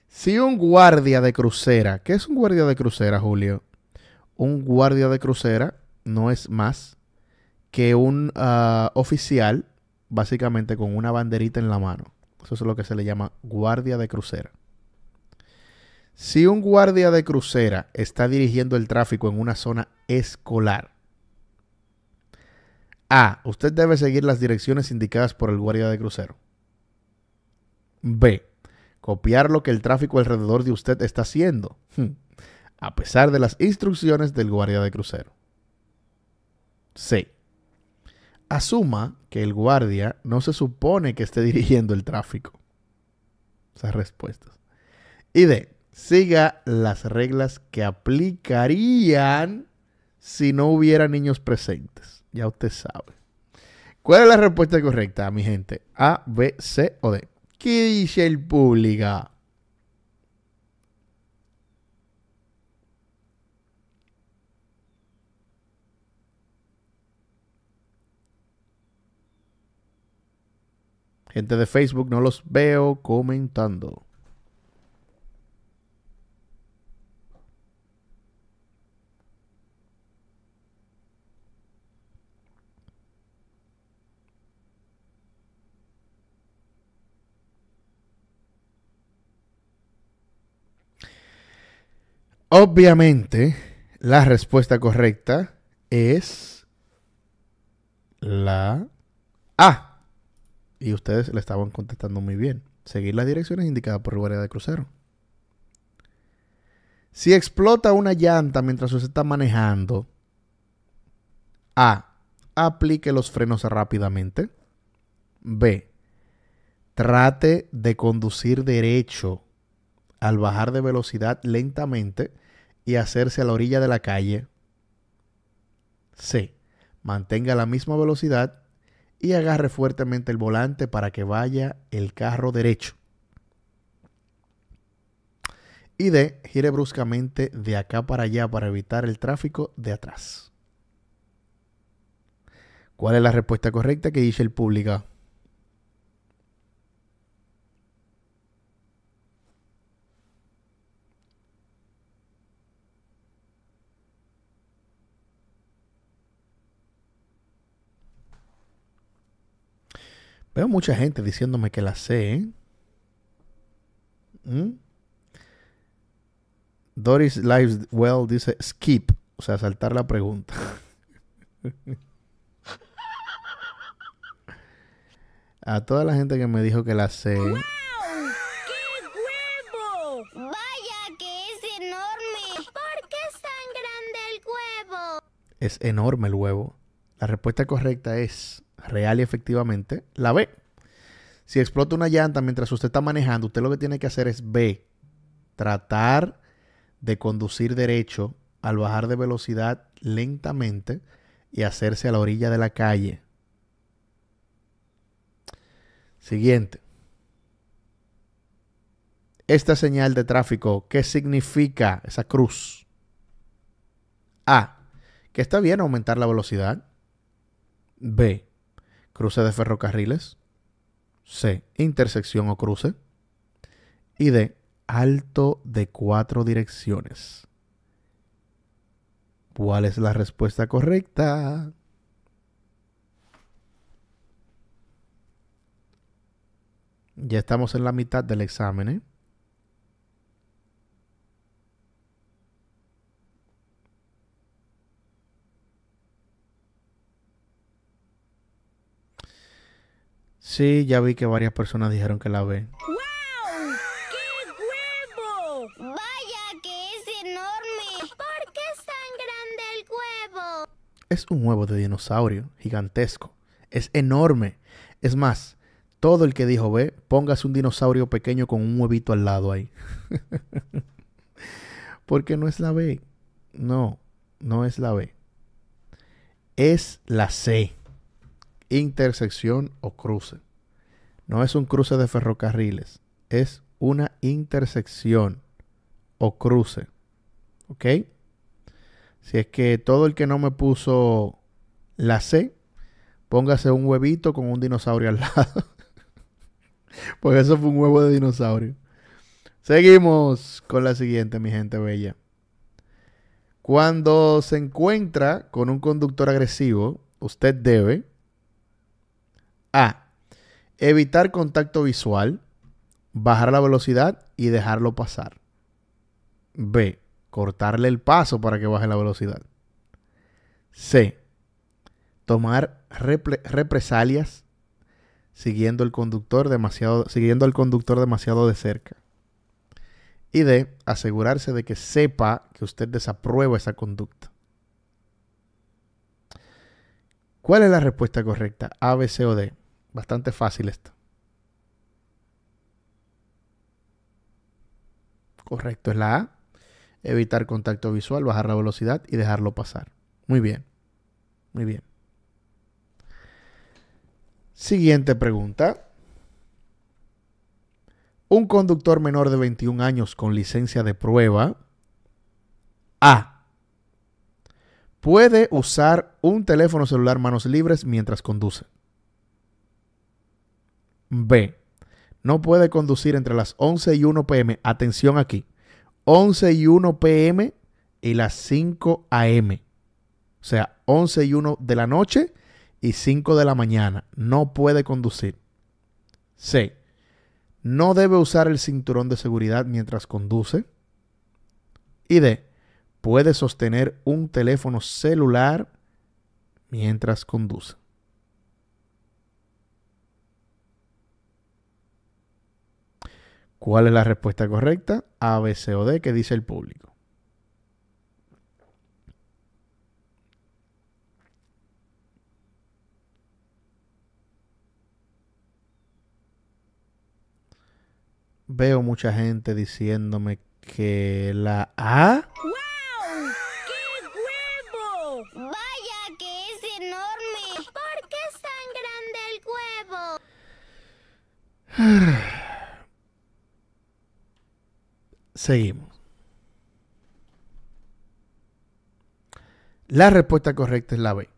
Si un guardia de crucera, ¿qué es un guardia de crucera, Julio? Un guardia de crucera no es más que un ah, oficial básicamente con una banderita en la mano. Eso es lo que se le llama guardia de crucera. Si un guardia de crucera está dirigiendo el tráfico en una zona escolar, A. Usted debe seguir las direcciones indicadas por el guardia de crucero. B. Copiar lo que el tráfico alrededor de usted está haciendo, hmm, a pesar de las instrucciones del guardia de crucero. C. Asuma que el guardia no se supone que esté dirigiendo el tráfico. Esas respuestas. Y D. Siga las reglas que aplicarían si no hubiera niños presentes. Ya usted sabe. ¿Cuál es la respuesta correcta, mi gente? A, B, C o D. ¿Qué dice el público? Gente de Facebook, no los veo comentando. Obviamente, la respuesta correcta es la A y ustedes le estaban contestando muy bien. Seguir las direcciones indicadas por el guardia de crucero. Si explota una llanta mientras usted está manejando, A. Aplique los frenos rápidamente. B. Trate de conducir derecho al bajar de velocidad lentamente y hacerse a la orilla de la calle. C. Mantenga la misma velocidad y agarre fuertemente el volante para que vaya el carro derecho. Y D, gire bruscamente de acá para allá para evitar el tráfico de atrás. ¿Cuál es la respuesta correcta que dice el público? Veo mucha gente diciéndome que la sé. ¿eh? ¿Mm? doris lives well dice skip, o sea, saltar la pregunta. A toda la gente que me dijo que la sé. ¡Wow! ¡Qué huevo! ¡Vaya que es enorme! ¿Por qué es tan grande el huevo? Es enorme el huevo. La respuesta correcta es real y efectivamente la B. Si explota una llanta mientras usted está manejando, usted lo que tiene que hacer es B, tratar de conducir derecho al bajar de velocidad lentamente y hacerse a la orilla de la calle. Siguiente. Esta señal de tráfico, ¿qué significa esa cruz? A. Que está bien aumentar la velocidad. B cruce de ferrocarriles, C, intersección o cruce, y D, alto de cuatro direcciones. ¿Cuál es la respuesta correcta? Ya estamos en la mitad del examen, ¿eh? Sí, ya vi que varias personas dijeron que la B. ¡Wow! ¡Qué huevo! ¡Vaya que es enorme! ¿Por qué es tan grande el huevo? Es un huevo de dinosaurio, gigantesco. Es enorme. Es más, todo el que dijo B, póngase un dinosaurio pequeño con un huevito al lado ahí. Porque no es la B. No, no es la B. Es la C. Intersección o cruce. No es un cruce de ferrocarriles, es una intersección o cruce. ¿Ok? Si es que todo el que no me puso la C, póngase un huevito con un dinosaurio al lado. Porque eso fue un huevo de dinosaurio. Seguimos con la siguiente, mi gente bella. Cuando se encuentra con un conductor agresivo, usted debe A. Evitar contacto visual, bajar la velocidad y dejarlo pasar. B. Cortarle el paso para que baje la velocidad. C. Tomar represalias siguiendo el conductor demasiado, siguiendo al conductor demasiado de cerca. Y D. Asegurarse de que sepa que usted desaprueba esa conducta. ¿Cuál es la respuesta correcta? A, B, C o D. Bastante fácil esto. Correcto, es la A. Evitar contacto visual, bajar la velocidad y dejarlo pasar. Muy bien. Muy bien. Siguiente pregunta. Un conductor menor de 21 años con licencia de prueba A. Puede usar un teléfono celular manos libres mientras conduce. B. No puede conducir entre las 11 y 1 pm. Atención aquí. 11 y 1 pm y las 5 am. O sea, 11 y 1 de la noche y 5 de la mañana. No puede conducir. C. No debe usar el cinturón de seguridad mientras conduce. Y D. Puede sostener un teléfono celular mientras conduce. ¿Cuál es la respuesta correcta? A, B, C o D, que dice el público. Veo mucha gente diciéndome que la A. ¡Wow! ¡Qué huevo! ¡Vaya que es enorme! ¿Por qué es tan grande el huevo? Seguimos. La respuesta correcta es la B.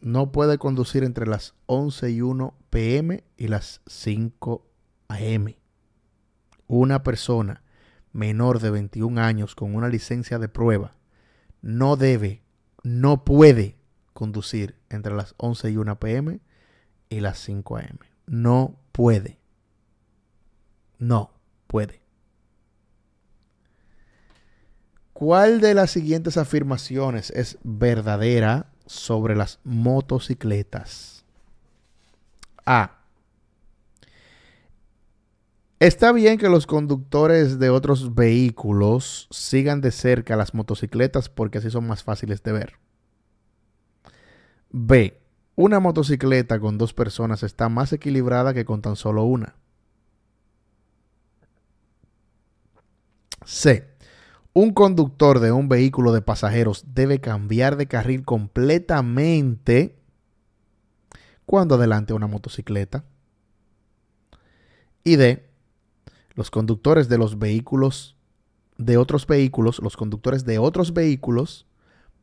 No puede conducir entre las 11 y 1 pm y las 5 am. Una persona menor de 21 años con una licencia de prueba no debe, no puede conducir entre las 11 y 1 pm y las 5 am. No puede. No puede. ¿Cuál de las siguientes afirmaciones es verdadera sobre las motocicletas? A. Está bien que los conductores de otros vehículos sigan de cerca las motocicletas porque así son más fáciles de ver. B. Una motocicleta con dos personas está más equilibrada que con tan solo una. C. Un conductor de un vehículo de pasajeros debe cambiar de carril completamente cuando adelante una motocicleta. Y de los conductores de los vehículos de otros vehículos, los conductores de otros vehículos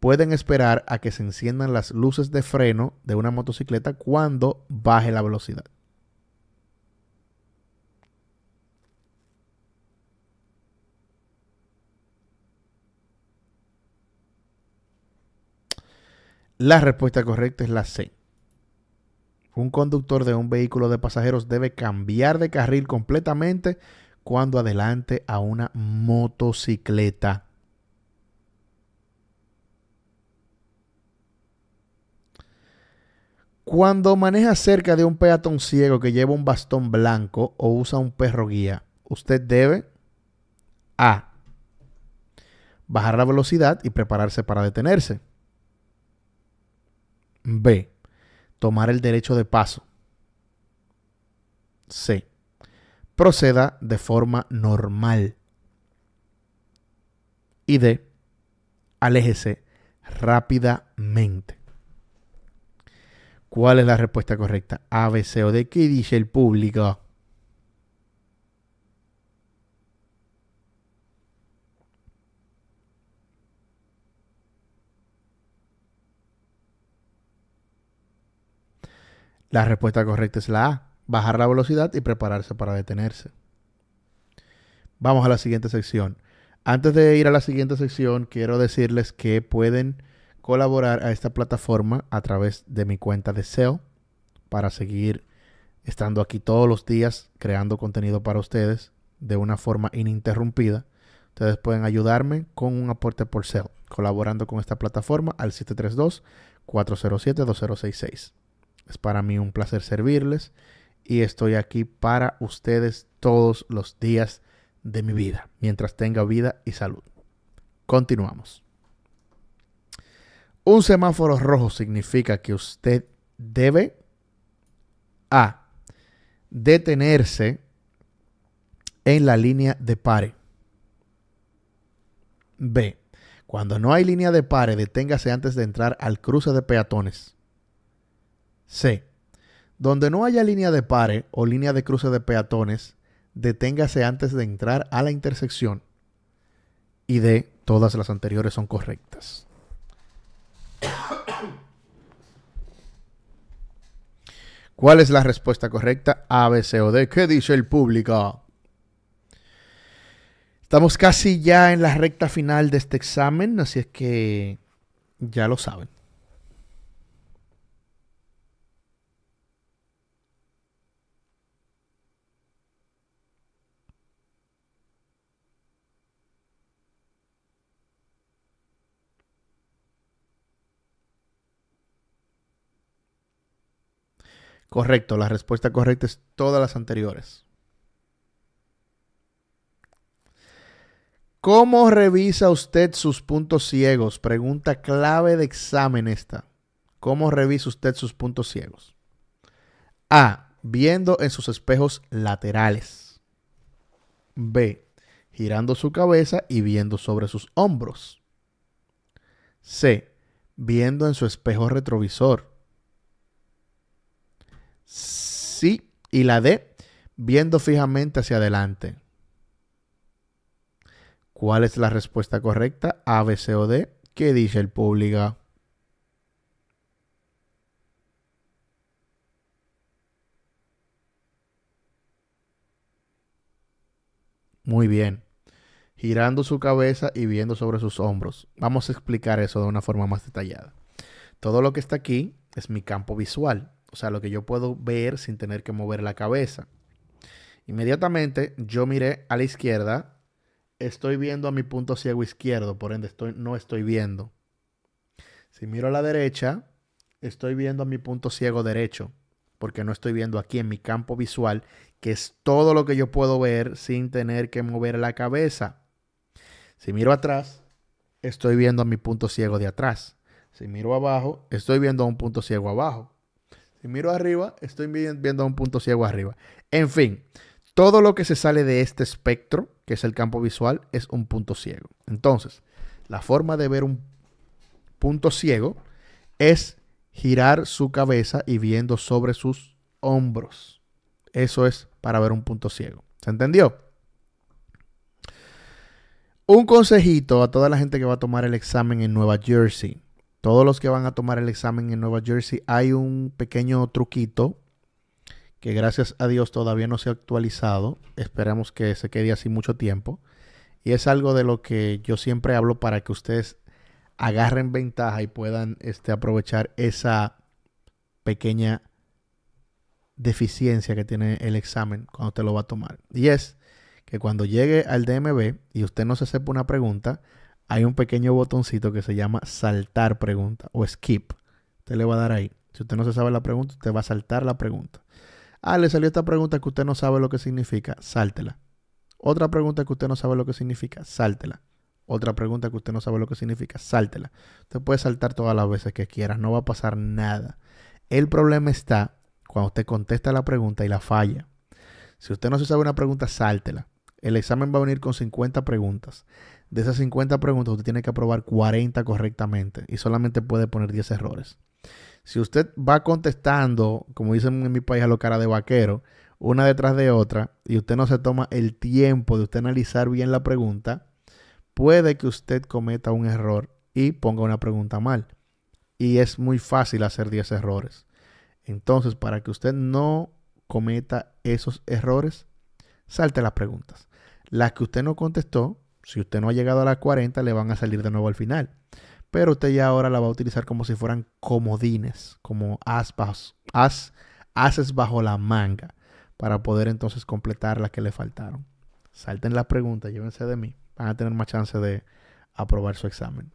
pueden esperar a que se enciendan las luces de freno de una motocicleta cuando baje la velocidad. La respuesta correcta es la C. Un conductor de un vehículo de pasajeros debe cambiar de carril completamente cuando adelante a una motocicleta. Cuando maneja cerca de un peatón ciego que lleva un bastón blanco o usa un perro guía, usted debe A. Bajar la velocidad y prepararse para detenerse. B. Tomar el derecho de paso. C. Proceda de forma normal. Y D. Aléjese rápidamente. ¿Cuál es la respuesta correcta? A, B, C o D. ¿Qué dice el público? La respuesta correcta es la A, bajar la velocidad y prepararse para detenerse. Vamos a la siguiente sección. Antes de ir a la siguiente sección, quiero decirles que pueden colaborar a esta plataforma a través de mi cuenta de SEO para seguir estando aquí todos los días creando contenido para ustedes de una forma ininterrumpida. Ustedes pueden ayudarme con un aporte por SEO, colaborando con esta plataforma al 732 407 2066. Es para mí un placer servirles y estoy aquí para ustedes todos los días de mi vida, mientras tenga vida y salud. Continuamos. Un semáforo rojo significa que usted debe A. Detenerse en la línea de pare. B. Cuando no hay línea de pare, deténgase antes de entrar al cruce de peatones. C. Donde no haya línea de pare o línea de cruce de peatones, deténgase antes de entrar a la intersección. Y D. Todas las anteriores son correctas. ¿Cuál es la respuesta correcta? A, B, C o D. ¿Qué dice el público? Estamos casi ya en la recta final de este examen, así es que ya lo saben. Correcto, la respuesta correcta es todas las anteriores. ¿Cómo revisa usted sus puntos ciegos? Pregunta clave de examen esta. ¿Cómo revisa usted sus puntos ciegos? A. Viendo en sus espejos laterales. B. Girando su cabeza y viendo sobre sus hombros. C. Viendo en su espejo retrovisor. Sí. Y la D, viendo fijamente hacia adelante. ¿Cuál es la respuesta correcta? A, B, C o D. ¿Qué dice el público? Muy bien. Girando su cabeza y viendo sobre sus hombros. Vamos a explicar eso de una forma más detallada. Todo lo que está aquí es mi campo visual o sea, lo que yo puedo ver sin tener que mover la cabeza. Inmediatamente yo miré a la izquierda, estoy viendo a mi punto ciego izquierdo, por ende estoy, no estoy viendo. Si miro a la derecha, estoy viendo a mi punto ciego derecho, porque no estoy viendo aquí en mi campo visual, que es todo lo que yo puedo ver sin tener que mover la cabeza. Si miro atrás, estoy viendo a mi punto ciego de atrás. Si miro abajo, estoy viendo a un punto ciego abajo. Si miro arriba, estoy viendo un punto ciego arriba. En fin, todo lo que se sale de este espectro, que es el campo visual, es un punto ciego. Entonces, la forma de ver un punto ciego es girar su cabeza y viendo sobre sus hombros. Eso es para ver un punto ciego. ¿Se entendió? Un consejito a toda la gente que va a tomar el examen en Nueva Jersey todos los que van a tomar el examen en Nueva Jersey, hay un pequeño truquito que gracias a Dios todavía no se ha actualizado. Esperamos que se quede así mucho tiempo. Y es algo de lo que yo siempre hablo para que ustedes agarren ventaja y puedan este, aprovechar esa pequeña deficiencia que tiene el examen cuando te lo va a tomar. Y es que cuando llegue al DMV y usted no se sepa una pregunta, hay un pequeño botoncito que se llama saltar pregunta o skip. Usted le va a dar ahí. Si usted no se sabe la pregunta, usted va a saltar la pregunta. Ah, le salió esta pregunta que usted no sabe lo que significa, sáltela. Otra pregunta que usted no sabe lo que significa, sáltela. Otra pregunta que usted no sabe lo que significa, sáltela. Usted puede saltar todas las veces que quiera, no va a pasar nada. El problema está cuando usted contesta la pregunta y la falla. Si usted no se sabe una pregunta, sáltela. El examen va a venir con 50 preguntas de esas 50 preguntas, usted tiene que aprobar 40 correctamente y solamente puede poner 10 errores. Si usted va contestando, como dicen en mi país a lo cara de vaquero, una detrás de otra, y usted no se toma el tiempo de usted analizar bien la pregunta, puede que usted cometa un error y ponga una pregunta mal. Y es muy fácil hacer 10 errores. Entonces, para que usted no cometa esos errores, salte las preguntas. Las que usted no contestó, si usted no ha llegado a las 40, le van a salir de nuevo al final. Pero usted ya ahora la va a utilizar como si fueran comodines, como aspas, as, haces bajo la manga, para poder entonces completar las que le faltaron. Salten las preguntas, llévense de mí. Van a tener más chance de aprobar su examen.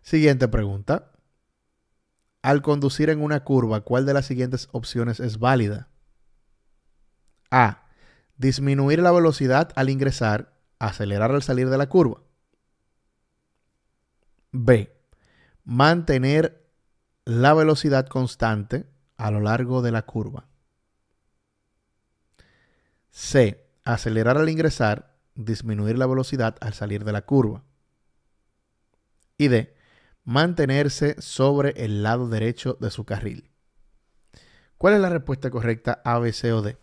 Siguiente pregunta. Al conducir en una curva, ¿cuál de las siguientes opciones es válida? A disminuir la velocidad al ingresar, acelerar al salir de la curva. B. Mantener la velocidad constante a lo largo de la curva. C. Acelerar al ingresar, disminuir la velocidad al salir de la curva. Y D. Mantenerse sobre el lado derecho de su carril. ¿Cuál es la respuesta correcta A, B, C o D?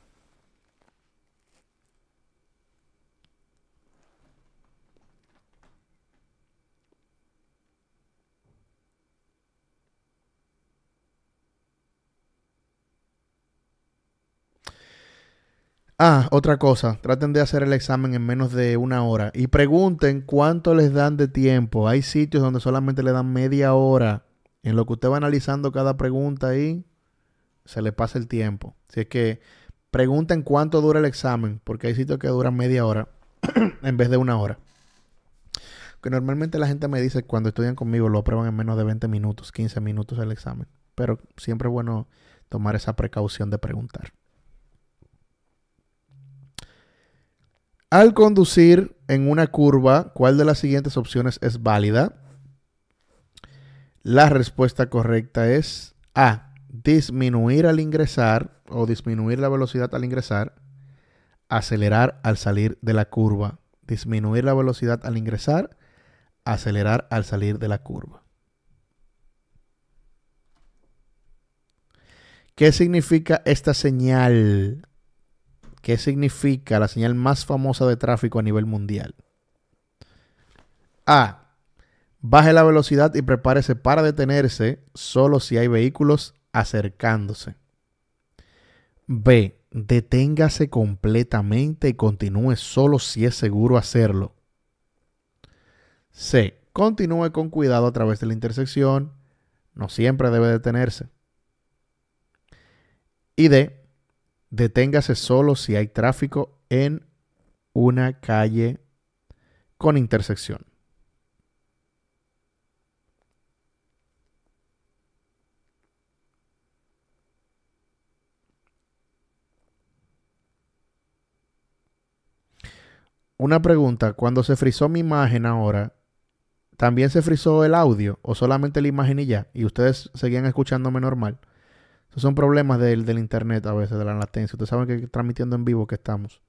Ah, otra cosa, traten de hacer el examen en menos de una hora y pregunten cuánto les dan de tiempo. Hay sitios donde solamente le dan media hora. En lo que usted va analizando cada pregunta ahí, se le pasa el tiempo. Así es que pregunten cuánto dura el examen, porque hay sitios que duran media hora en vez de una hora. Que normalmente la gente me dice cuando estudian conmigo lo aprueban en menos de 20 minutos, 15 minutos el examen. Pero siempre es bueno tomar esa precaución de preguntar. Al conducir en una curva, ¿cuál de las siguientes opciones es válida? La respuesta correcta es A. Disminuir al ingresar o disminuir la velocidad al ingresar. Acelerar al salir de la curva. Disminuir la velocidad al ingresar. Acelerar al salir de la curva. ¿Qué significa esta señal? ¿Qué significa la señal más famosa de tráfico a nivel mundial. A. Baje la velocidad y prepárese para detenerse solo si hay vehículos acercándose. B. Deténgase completamente y continúe solo si es seguro hacerlo. C. Continúe con cuidado a través de la intersección. No siempre debe detenerse. Y D Deténgase solo si hay tráfico en una calle con intersección. Una pregunta, cuando se frizó mi imagen ahora, ¿también se frizó el audio o solamente la imagen y ya? Y ustedes seguían escuchándome normal. Esos son problemas del, del internet a veces, de la latencia. Ustedes saben que transmitiendo en vivo que estamos.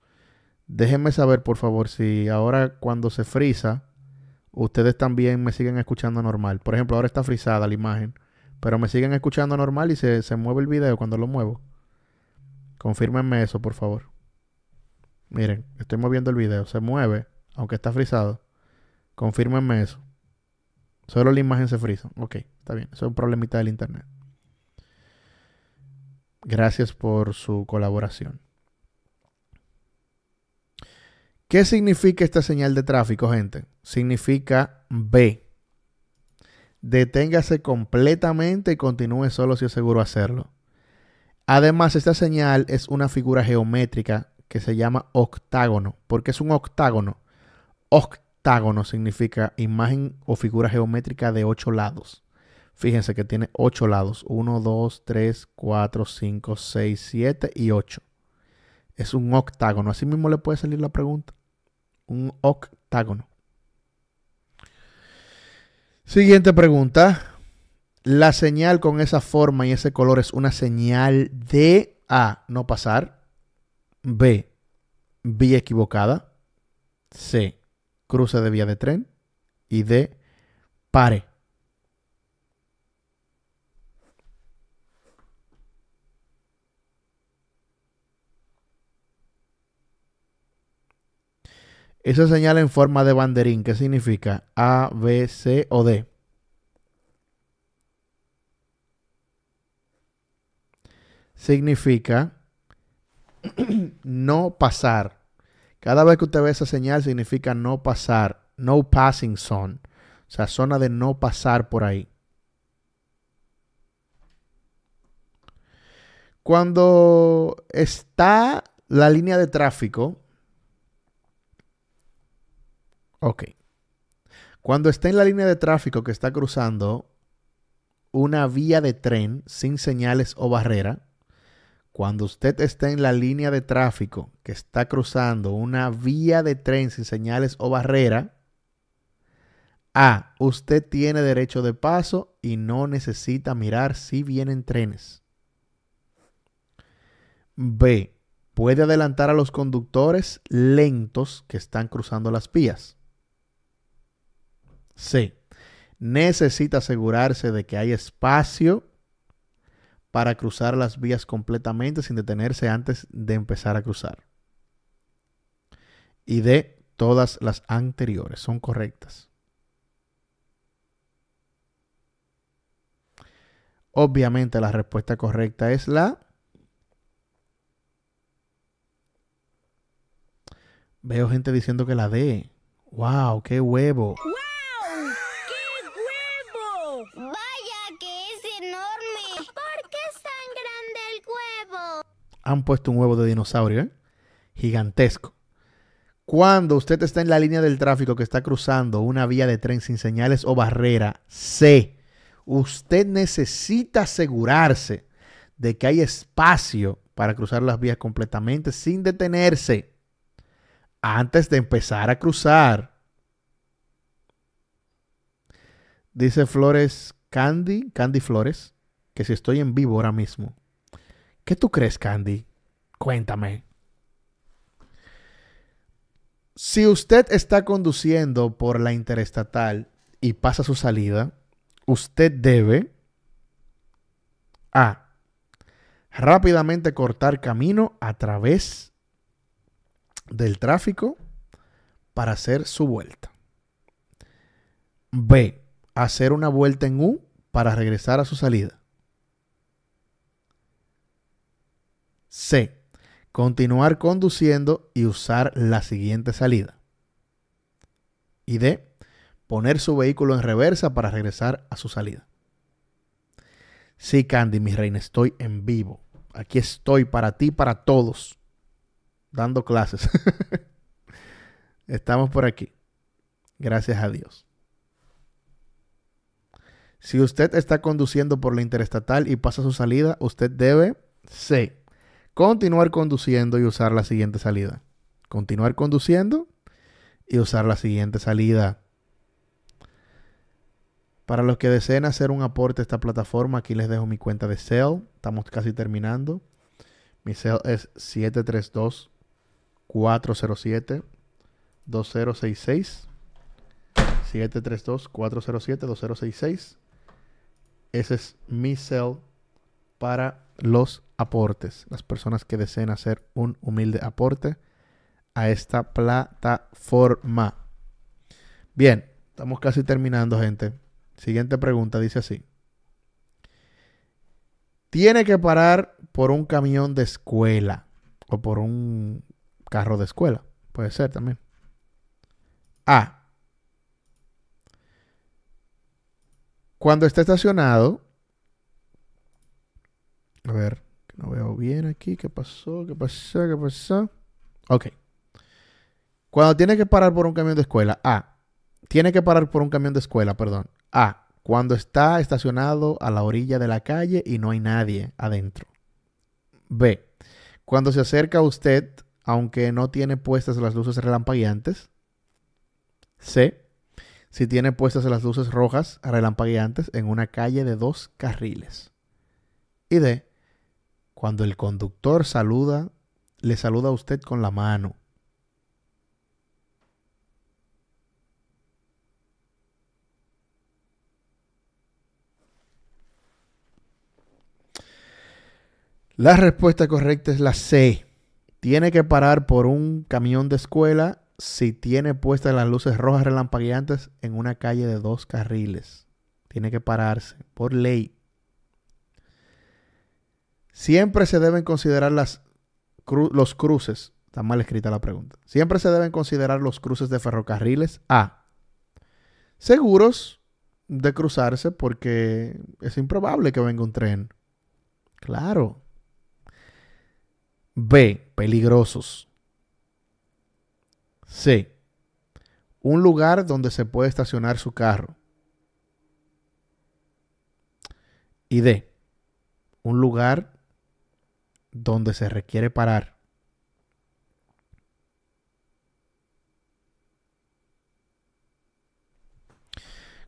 Déjenme saber, por favor, si ahora cuando se frisa, ustedes también me siguen escuchando normal. Por ejemplo, ahora está frisada la imagen, pero me siguen escuchando normal y se, se mueve el video cuando lo muevo. Confírmenme eso, por favor. Miren, estoy moviendo el video. Se mueve, aunque está frisado. Confírmenme eso. Solo la imagen se frisa. Ok, está bien. Eso es un problemita del internet. Gracias por su colaboración. ¿Qué significa esta señal de tráfico, gente? Significa B. Deténgase completamente y continúe solo si es seguro hacerlo. Además, esta señal es una figura geométrica que se llama octágono. porque es un octágono? Octágono significa imagen o figura geométrica de ocho lados. Fíjense que tiene 8 lados. 1, 2, 3, 4, 5, 6, 7 y 8. Es un octágono. Así mismo le puede salir la pregunta. Un octágono. Siguiente pregunta. La señal con esa forma y ese color es una señal de A, no pasar. B, vía equivocada. C, cruce de vía de tren. Y D, pare. Esa señal en forma de banderín, ¿qué significa? A, B, C o D. Significa no pasar. Cada vez que usted ve esa señal significa no pasar, no passing zone. O sea, zona de no pasar por ahí. Cuando está la línea de tráfico, Ok. Cuando está en la línea de tráfico que está cruzando una vía de tren sin señales o barrera, cuando usted está en la línea de tráfico que está cruzando una vía de tren sin señales o barrera, A. Usted tiene derecho de paso y no necesita mirar si vienen trenes. B. Puede adelantar a los conductores lentos que están cruzando las vías. C. Necesita asegurarse de que hay espacio para cruzar las vías completamente sin detenerse antes de empezar a cruzar. Y D. Todas las anteriores son correctas. Obviamente la respuesta correcta es la Veo gente diciendo que la D. ¡Wow! ¡Qué huevo! han puesto un huevo de dinosaurio, ¿eh? Gigantesco. Cuando usted está en la línea del tráfico que está cruzando una vía de tren sin señales o barrera, C, usted necesita asegurarse de que hay espacio para cruzar las vías completamente sin detenerse antes de empezar a cruzar. Dice Flores Candy, Candy Flores, que si estoy en vivo ahora mismo, ¿Qué tú crees, Candy? Cuéntame. Si usted está conduciendo por la interestatal y pasa su salida, usted debe A. Rápidamente cortar camino a través del tráfico para hacer su vuelta. B. Hacer una vuelta en U para regresar a su salida. C. Continuar conduciendo y usar la siguiente salida. Y D. Poner su vehículo en reversa para regresar a su salida. Sí, Candy, mi reina, estoy en vivo. Aquí estoy para ti, para todos, dando clases. Estamos por aquí. Gracias a Dios. Si usted está conduciendo por la interestatal y pasa su salida, usted debe C. Continuar conduciendo y usar la siguiente salida. Continuar conduciendo y usar la siguiente salida. Para los que deseen hacer un aporte a esta plataforma, aquí les dejo mi cuenta de Cell. Estamos casi terminando. Mi Cell es 732-407-2066. 732-407-2066. Ese es mi Cell para los aportes, las personas que deseen hacer un humilde aporte a esta plataforma. Bien, estamos casi terminando, gente. Siguiente pregunta dice así. Tiene que parar por un camión de escuela o por un carro de escuela. Puede ser también. A. Cuando está estacionado, a ver, que no veo bien aquí. ¿Qué pasó? ¿Qué pasó? ¿Qué pasó? Ok. Cuando tiene que parar por un camión de escuela. A. Tiene que parar por un camión de escuela, perdón. A. Cuando está estacionado a la orilla de la calle y no hay nadie adentro. B. Cuando se acerca a usted, aunque no tiene puestas las luces relampagueantes. C. Si tiene puestas las luces rojas relampagueantes en una calle de dos carriles. Y D. Cuando el conductor saluda, le saluda a usted con la mano. La respuesta correcta es la C. Tiene que parar por un camión de escuela si tiene puestas las luces rojas relampagueantes en una calle de dos carriles. Tiene que pararse por ley. Siempre se deben considerar las los cruces. Está mal escrita la pregunta. Siempre se deben considerar los cruces de ferrocarriles A. Seguros de cruzarse porque es improbable que venga un tren. Claro. B. Peligrosos. C. Un lugar donde se puede estacionar su carro. Y D. Un lugar donde se requiere parar,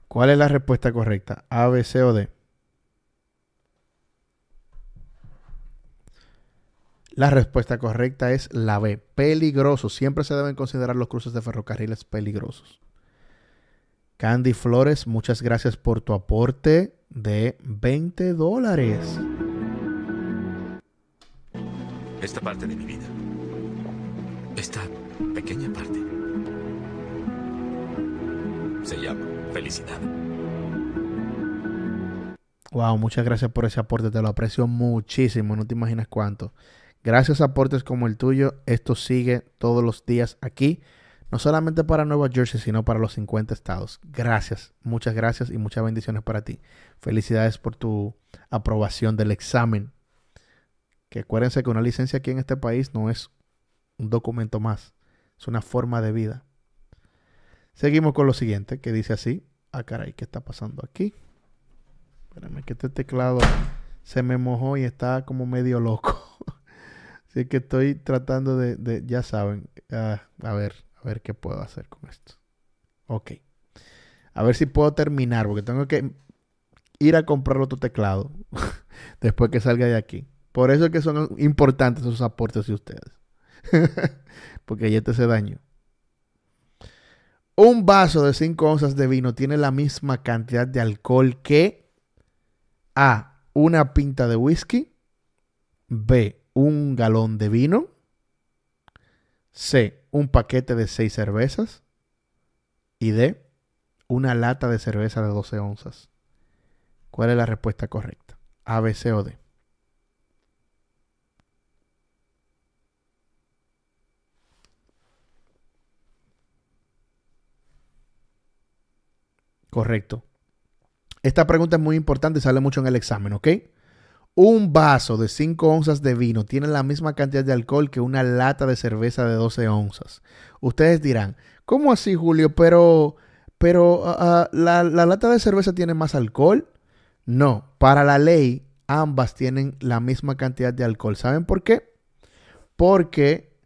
¿cuál es la respuesta correcta? A, B, C o D. La respuesta correcta es la B. Peligroso. Siempre se deben considerar los cruces de ferrocarriles peligrosos. Candy Flores, muchas gracias por tu aporte de 20 dólares esta parte de mi vida. Esta pequeña parte. Se llama felicidad. Wow, muchas gracias por ese aporte, te lo aprecio muchísimo, no te imaginas cuánto. Gracias a aportes como el tuyo, esto sigue todos los días aquí, no solamente para Nueva Jersey, sino para los 50 estados. Gracias, muchas gracias y muchas bendiciones para ti. Felicidades por tu aprobación del examen que acuérdense que una licencia aquí en este país no es un documento más, es una forma de vida. Seguimos con lo siguiente, que dice así. Ah, caray, ¿qué está pasando aquí? Espérame que este teclado se me mojó y está como medio loco. Así que estoy tratando de, ya saben, ah, a ver, a ver qué puedo hacer con esto. Ok. A ver si puedo terminar, porque tengo que ir a comprar otro teclado después que salga de aquí. Por eso es que son importantes esos aportes de ustedes. Porque ya te hace daño. Un vaso de 5 onzas de vino tiene la misma cantidad de alcohol que A. Una pinta de whisky. B. Un galón de vino. C. Un paquete de 6 cervezas. Y D. Una lata de cerveza de 12 onzas. ¿Cuál es la respuesta correcta? A, B, C o D. Correcto. Esta pregunta es muy importante y sale mucho en el examen, ¿ok? Un vaso de 5 onzas de vino tiene la misma cantidad de alcohol que una lata de cerveza de 12 onzas. Ustedes dirán, ¿cómo así, Julio? Pero, pero ah, ah, la, la lata de cerveza tiene más alcohol. No, para la ley ambas tienen la misma cantidad de alcohol. ¿Saben por qué? Porque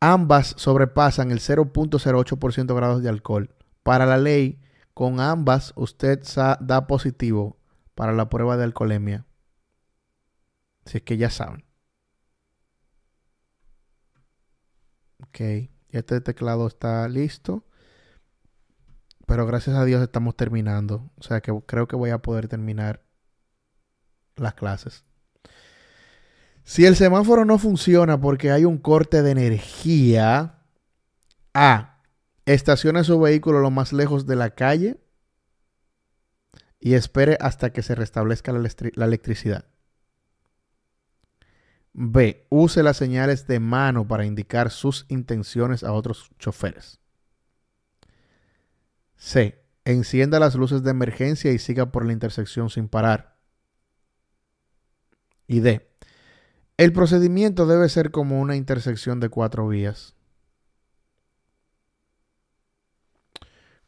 ambas sobrepasan el 0.08% grados de alcohol. Para la ley, con ambas usted da positivo para la prueba de alcoholemia. Si es que ya saben. Ok, este teclado está listo. Pero gracias a Dios estamos terminando. O sea que creo que voy a poder terminar las clases. Si el semáforo no funciona porque hay un corte de energía, A. Estacione su vehículo lo más lejos de la calle y espere hasta que se restablezca la, electricidad. B. Use las señales de mano para indicar sus intenciones a otros choferes. C. Encienda las luces de emergencia y siga por la intersección sin parar. Y D. El procedimiento debe ser como una intersección de cuatro vías.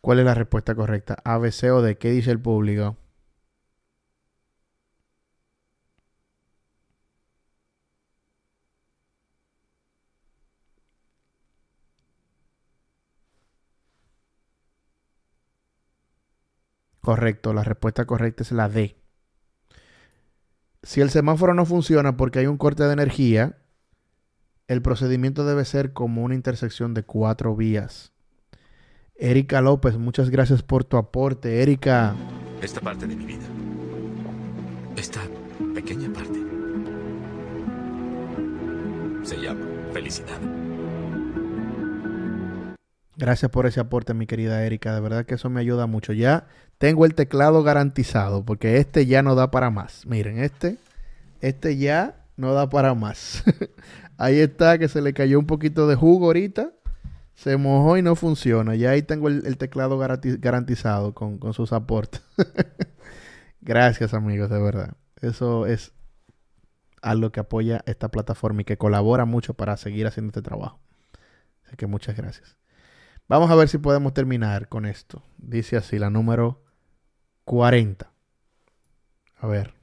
¿Cuál es la respuesta correcta? A, B, C o D. ¿Qué dice el público? Correcto, la respuesta correcta es la D. Si el semáforo no funciona porque hay un corte de energía, el procedimiento debe ser como una intersección de cuatro vías. Erika López, muchas gracias por tu aporte. Erika. Esta parte de mi vida. Esta pequeña parte. Se llama felicidad. Gracias por ese aporte, mi querida Erika. De verdad que eso me ayuda mucho. Ya tengo el teclado garantizado porque este ya no da para más. Miren, este, este ya no da para más. Ahí está, que se le cayó un poquito de jugo ahorita. Se mojó y no funciona. Y ahí tengo el, teclado garantizado con, con sus aportes. Gracias, amigos, de verdad. Eso es algo que apoya esta plataforma y que colabora mucho para seguir haciendo este trabajo. Así que muchas gracias. Vamos a ver si podemos terminar con esto. Dice así, la número 40. A ver.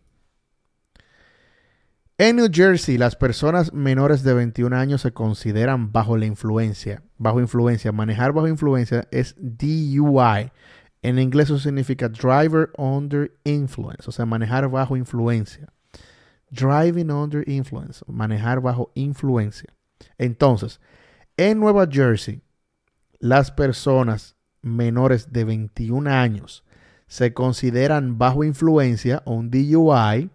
En New Jersey, las personas menores de 21 años se consideran bajo la influencia. Bajo influencia, manejar bajo influencia es DUI. En inglés eso significa driver under influence, o sea, manejar bajo influencia. Driving under influence, manejar bajo influencia. Entonces, en Nueva Jersey, las personas menores de 21 años se consideran bajo influencia, o un DUI,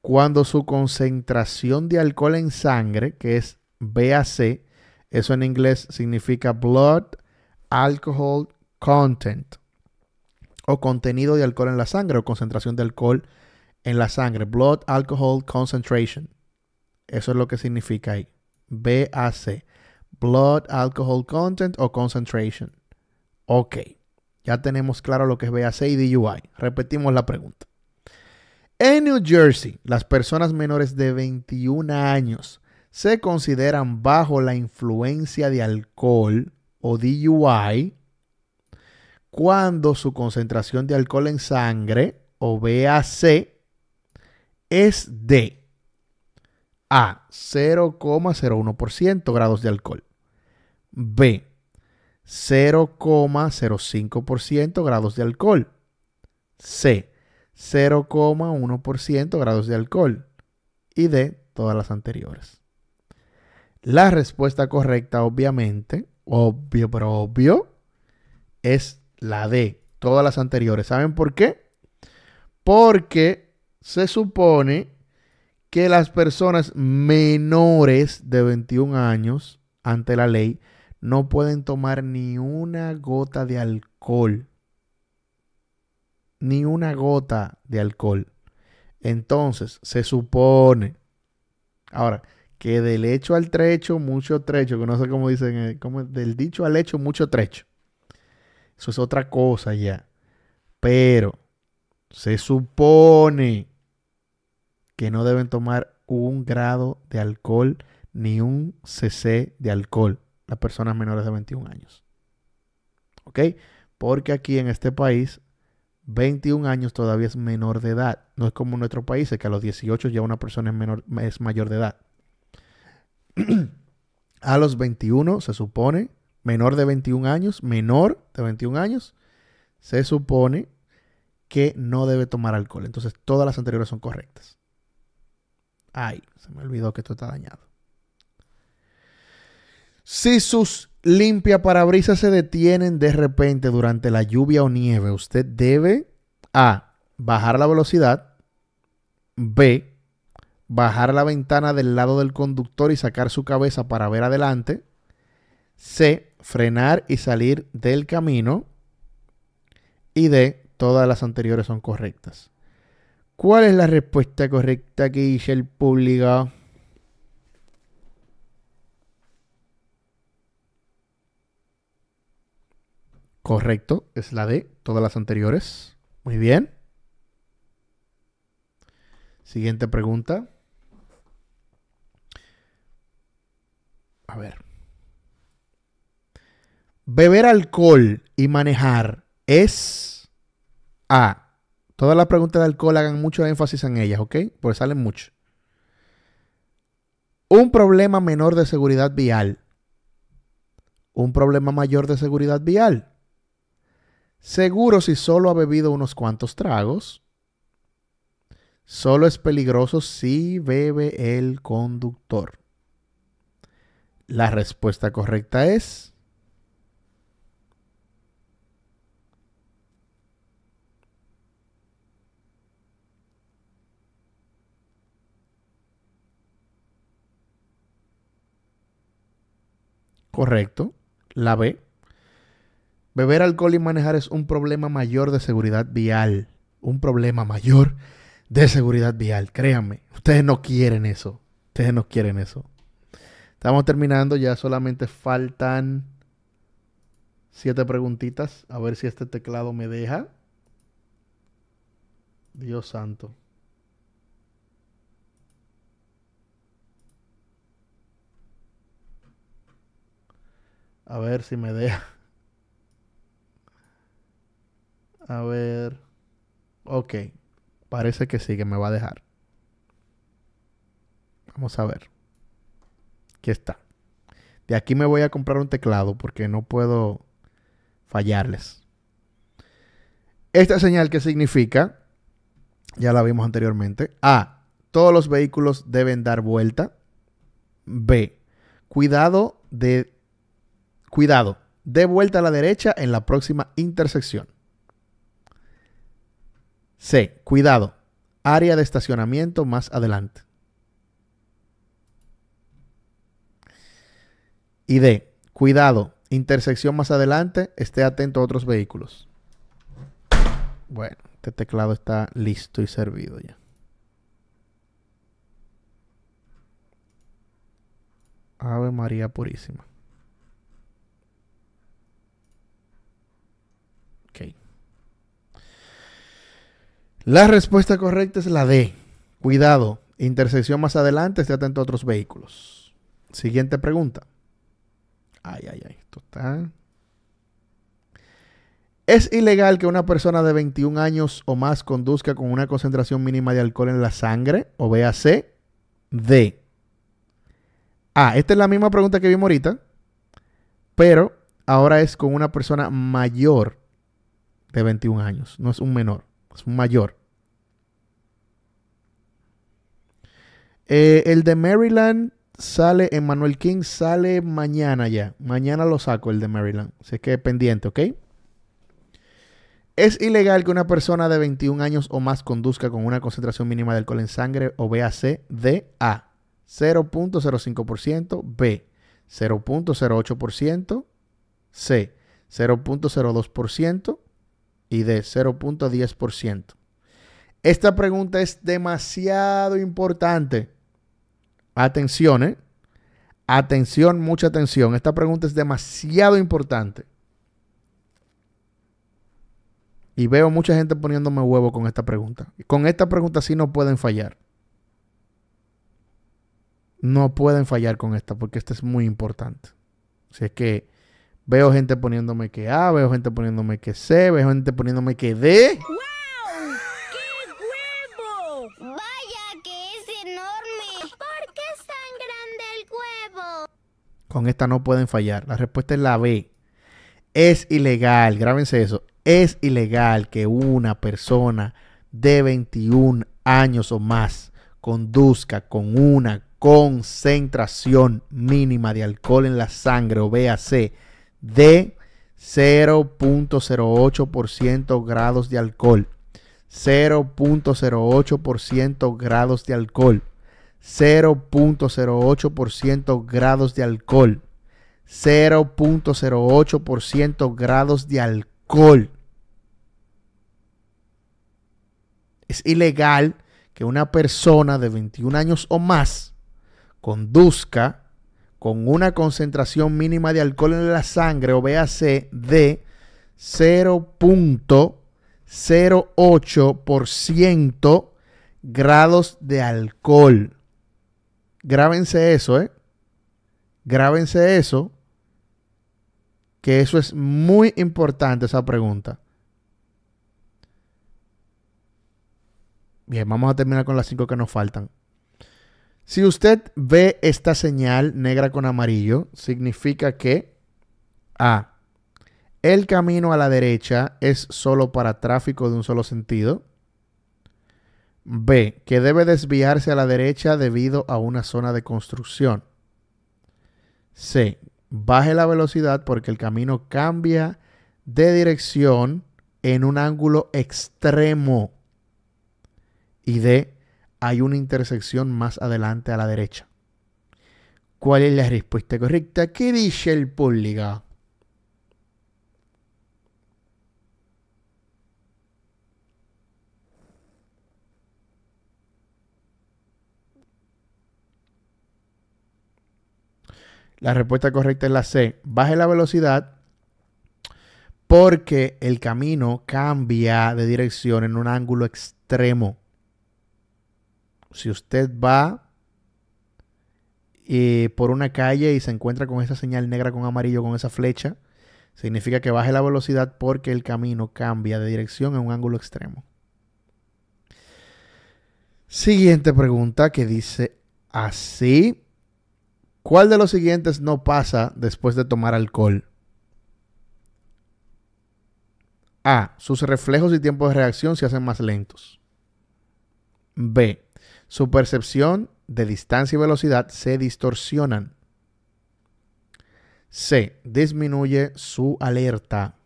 cuando su concentración de alcohol en sangre, que es BAC, eso en inglés significa Blood Alcohol Content, o contenido de alcohol en la sangre, o concentración de alcohol en la sangre, Blood Alcohol Concentration. Eso es lo que significa ahí, BAC, Blood Alcohol Content o Concentration. Ok, ya tenemos claro lo que es BAC y DUI. Repetimos la pregunta. En New Jersey, las personas menores de 21 años se consideran bajo la influencia de alcohol o DUI cuando su concentración de alcohol en sangre o BAC es de A 0,01% grados de alcohol, B 0,05% grados de alcohol, C 0,1% grados de alcohol y de todas las anteriores. La respuesta correcta, obviamente, obvio, pero obvio, es la de todas las anteriores. ¿Saben por qué? Porque se supone que las personas menores de 21 años ante la ley no pueden tomar ni una gota de alcohol ni una gota de alcohol. Entonces, se supone. Ahora, que del hecho al trecho, mucho trecho, que no sé cómo dicen, eh, como del dicho al hecho, mucho trecho. Eso es otra cosa ya. Pero se supone que no deben tomar un grado de alcohol ni un cc de alcohol las personas menores de 21 años. ¿Ok? Porque aquí en este país 21 años todavía es menor de edad. No es como en nuestro país, es que a los 18 ya una persona es, menor, es mayor de edad. a los 21 se supone, menor de 21 años, menor de 21 años, se supone que no debe tomar alcohol. Entonces todas las anteriores son correctas. Ay, se me olvidó que esto está dañado. Si sus limpia parabrisas se detienen de repente durante la lluvia o nieve, usted debe A. Bajar la velocidad. B. Bajar la ventana del lado del conductor y sacar su cabeza para ver adelante. C. Frenar y salir del camino. Y D. Todas las anteriores son correctas. ¿Cuál es la respuesta correcta que dice el público? Correcto, es la de todas las anteriores. Muy bien. Siguiente pregunta. A ver. Beber alcohol y manejar es A. Todas las preguntas de alcohol hagan mucho énfasis en ellas, ¿ok? Porque salen mucho. Un problema menor de seguridad vial. Un problema mayor de seguridad vial Seguro si solo ha bebido unos cuantos tragos. Solo es peligroso si bebe el conductor. La respuesta correcta es... Correcto, la B. Beber alcohol y manejar es un problema mayor de seguridad vial. Un problema mayor de seguridad vial. Créanme, ustedes no quieren eso. Ustedes no quieren eso. Estamos terminando, ya solamente faltan siete preguntitas. A ver si este teclado me deja. Dios santo. A ver si me deja. A ver. Ok. Parece que sí, que me va a dejar. Vamos a ver. Aquí está. De aquí me voy a comprar un teclado porque no puedo fallarles. Esta señal que significa, ya la vimos anteriormente. A. Todos los vehículos deben dar vuelta. B. Cuidado de... Cuidado. De vuelta a la derecha en la próxima intersección. C. Cuidado. Área de estacionamiento más adelante. Y D. Cuidado. Intersección más adelante. Esté atento a otros vehículos. Bueno, este teclado está listo y servido ya. Ave María Purísima. La respuesta correcta es la D. Cuidado, intersección más adelante, esté atento a otros vehículos. Siguiente pregunta. Ay, ay, ay, esto está. ¿Es ilegal que una persona de 21 años o más conduzca con una concentración mínima de alcohol en la sangre? O BAC, D. Ah, esta es la misma pregunta que vimos ahorita, pero ahora es con una persona mayor de 21 años, no es un menor, es un mayor. Eh, el de Maryland sale, Emmanuel King sale mañana ya. Mañana lo saco el de Maryland. Así que pendiente, ¿ok? Es ilegal que una persona de 21 años o más conduzca con una concentración mínima de alcohol en sangre o BAC de A 0.05%, B 0.08%, C 0.02% y D 0.10%. Esta pregunta es demasiado importante Atención, ¿eh? Atención, mucha atención. Esta pregunta es demasiado importante. Y veo mucha gente poniéndome huevo con esta pregunta. con esta pregunta sí no pueden fallar. No pueden fallar con esta porque esta es muy importante. Si es que veo gente poniéndome que A, veo gente poniéndome que C, veo gente poniéndome que D. Con esta no pueden fallar. La respuesta es la B. Es ilegal, grábense eso, es ilegal que una persona de 21 años o más conduzca con una concentración mínima de alcohol en la sangre o BAC de 0.08% grados de alcohol. 0.08% grados de alcohol. 0.08% grados de alcohol. 0.08% grados de alcohol. Es ilegal que una persona de 21 años o más conduzca con una concentración mínima de alcohol en la sangre o BAC de 0.08% grados de alcohol. Grábense eso, ¿eh? Grábense eso, que eso es muy importante, esa pregunta. Bien, vamos a terminar con las cinco que nos faltan. Si usted ve esta señal negra con amarillo, significa que A. El camino a la derecha es solo para tráfico de un solo sentido. B. Que debe desviarse a la derecha debido a una zona de construcción. C. Baje la velocidad porque el camino cambia de dirección en un ángulo extremo. Y D. Hay una intersección más adelante a la derecha. ¿Cuál es la respuesta correcta? ¿Qué dice el público? La respuesta correcta es la C. Baje la velocidad porque el camino cambia de dirección en un ángulo extremo. Si usted va eh, por una calle y se encuentra con esa señal negra con amarillo, con esa flecha, significa que baje la velocidad porque el camino cambia de dirección en un ángulo extremo. Siguiente pregunta que dice así. ¿Cuál de los siguientes no pasa después de tomar alcohol? A. Sus reflejos y tiempos de reacción se hacen más lentos. B. Su percepción de distancia y velocidad se distorsionan. C. Disminuye su alerta.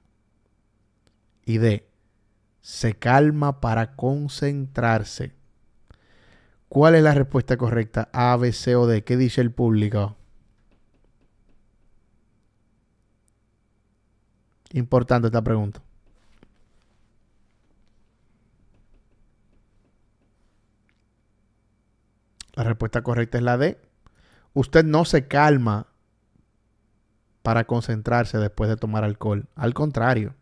Y D. Se calma para concentrarse. ¿Cuál es la respuesta correcta? A, B, C o D. ¿Qué dice el público? Importante esta pregunta. La respuesta correcta es la D. Usted no se calma para concentrarse después de tomar alcohol. Al contrario,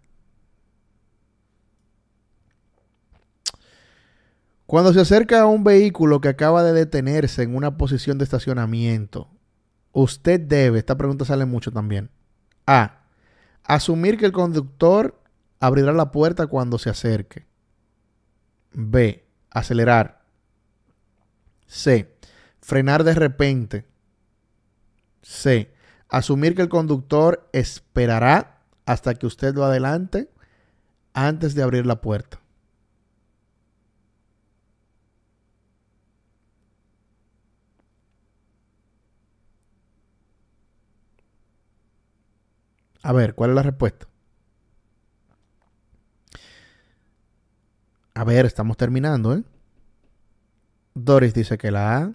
Cuando se acerca a un vehículo que acaba de detenerse en una posición de estacionamiento, usted debe, esta pregunta sale mucho también, A, asumir que el conductor abrirá la puerta cuando se acerque. B, acelerar. C, frenar de repente. C, asumir que el conductor esperará hasta que usted lo adelante antes de abrir la puerta. A ver, ¿cuál es la respuesta? A ver, estamos terminando, ¿eh? Doris dice que la A.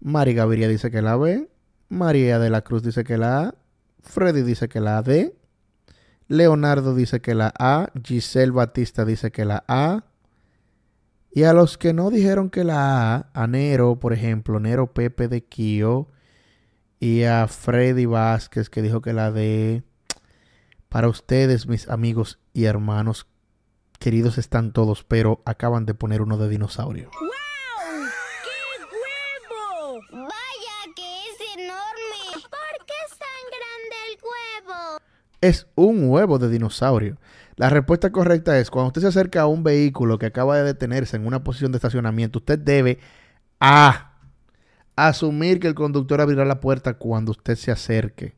Mari Gaviria dice que la B. María de la Cruz dice que la A. Freddy dice que la D. Leonardo dice que la A. Giselle Batista dice que la A. Y a los que no dijeron que la A, a Nero, por ejemplo, Nero Pepe de Kio, y a Freddy Vázquez que dijo que la de para ustedes mis amigos y hermanos queridos están todos, pero acaban de poner uno de dinosaurio. ¡Wow! ¡Qué huevo! Vaya que es enorme. ¿Por qué es tan grande el huevo? Es un huevo de dinosaurio. La respuesta correcta es cuando usted se acerca a un vehículo que acaba de detenerse en una posición de estacionamiento, usted debe a asumir que el conductor abrirá la puerta cuando usted se acerque.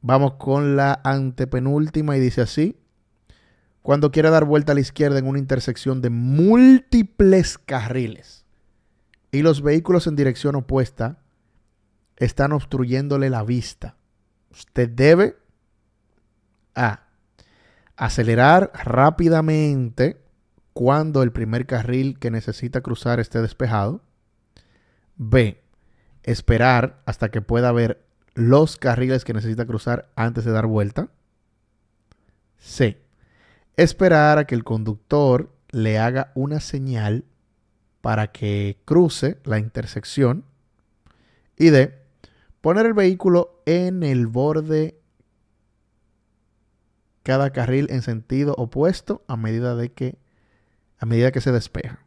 Vamos con la antepenúltima y dice así. Cuando quiera dar vuelta a la izquierda en una intersección de múltiples carriles y los vehículos en dirección opuesta están obstruyéndole la vista, usted debe A. Acelerar rápidamente cuando el primer carril que necesita cruzar esté despejado. B. Esperar hasta que pueda ver los carriles que necesita cruzar antes de dar vuelta. C. Esperar a que el conductor le haga una señal para que cruce la intersección. Y D. Poner el vehículo en el borde cada carril en sentido opuesto a medida de que a medida que se despeja.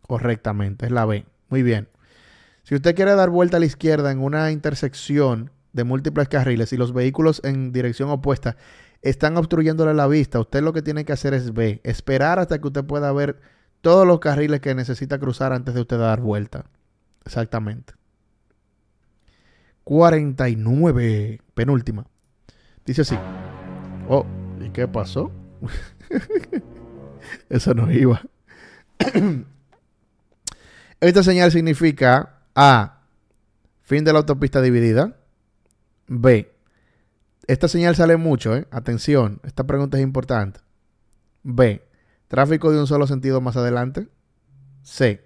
Correctamente, es la B. Muy bien. Si usted quiere dar vuelta a la izquierda en una intersección de múltiples carriles y los vehículos en dirección opuesta están obstruyéndole la vista, usted lo que tiene que hacer es B, esperar hasta que usted pueda ver todos los carriles que necesita cruzar antes de usted dar vuelta. Exactamente. 49, penúltima. Dice así. Oh, ¿y qué pasó? Eso no iba. Esta señal significa A. Fin de la autopista dividida. B. Esta señal sale mucho, ¿eh? Atención, esta pregunta es importante. B. Tráfico de un solo sentido más adelante. C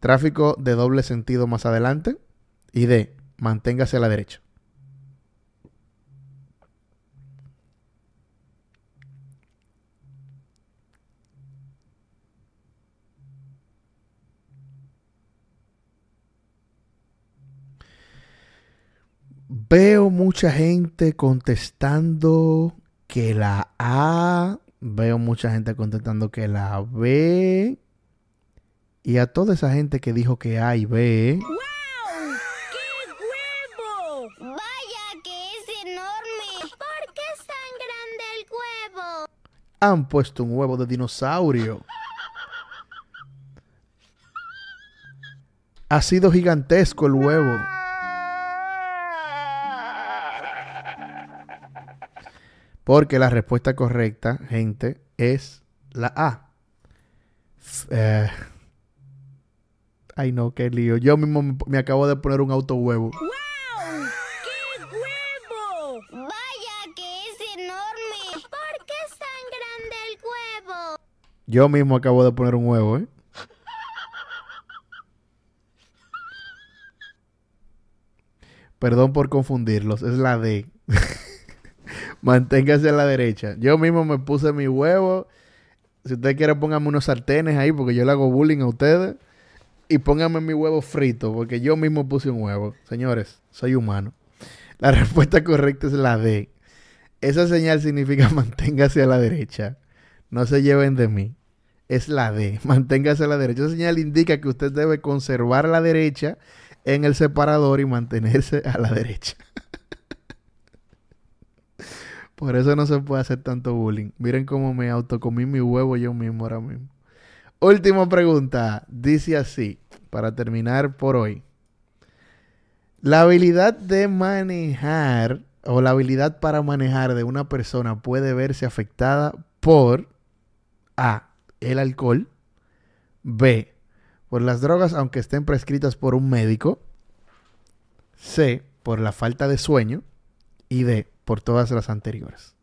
tráfico de doble sentido más adelante y D, manténgase a la derecha. Veo mucha gente contestando que la A, veo mucha gente contestando que la B, y a toda esa gente que dijo que A y B. ¡Wow! ¿eh? ¡Qué huevo! ¡Vaya que es enorme! ¿Por qué es tan grande el huevo? Han puesto un huevo de dinosaurio. ha sido gigantesco el huevo. Porque la respuesta correcta, gente, es la A. eh. Ay, no, qué lío. Yo mismo me, acabo de poner un auto huevo. ¡Wow! ¡Qué huevo! ¡Vaya que es enorme! ¿Por qué es tan grande el huevo? Yo mismo acabo de poner un huevo, ¿eh? Perdón por confundirlos, es la D. Manténgase a la derecha. Yo mismo me puse mi huevo. Si usted quiere, póngame unos sartenes ahí porque yo le hago bullying a ustedes y póngame mi huevo frito, porque yo mismo puse un huevo. Señores, soy humano. La respuesta correcta es la D. Esa señal significa manténgase a la derecha. No se lleven de mí. Es la D. Manténgase a la derecha. Esa señal indica que usted debe conservar la derecha en el separador y mantenerse a la derecha. Por eso no se puede hacer tanto bullying. Miren cómo me autocomí mi huevo yo mismo ahora mismo. Última pregunta. Dice así, para terminar por hoy. La habilidad de manejar o la habilidad para manejar de una persona puede verse afectada por A. El alcohol. B. Por las drogas, aunque estén prescritas por un médico. C. Por la falta de sueño. Y D. Por todas las anteriores.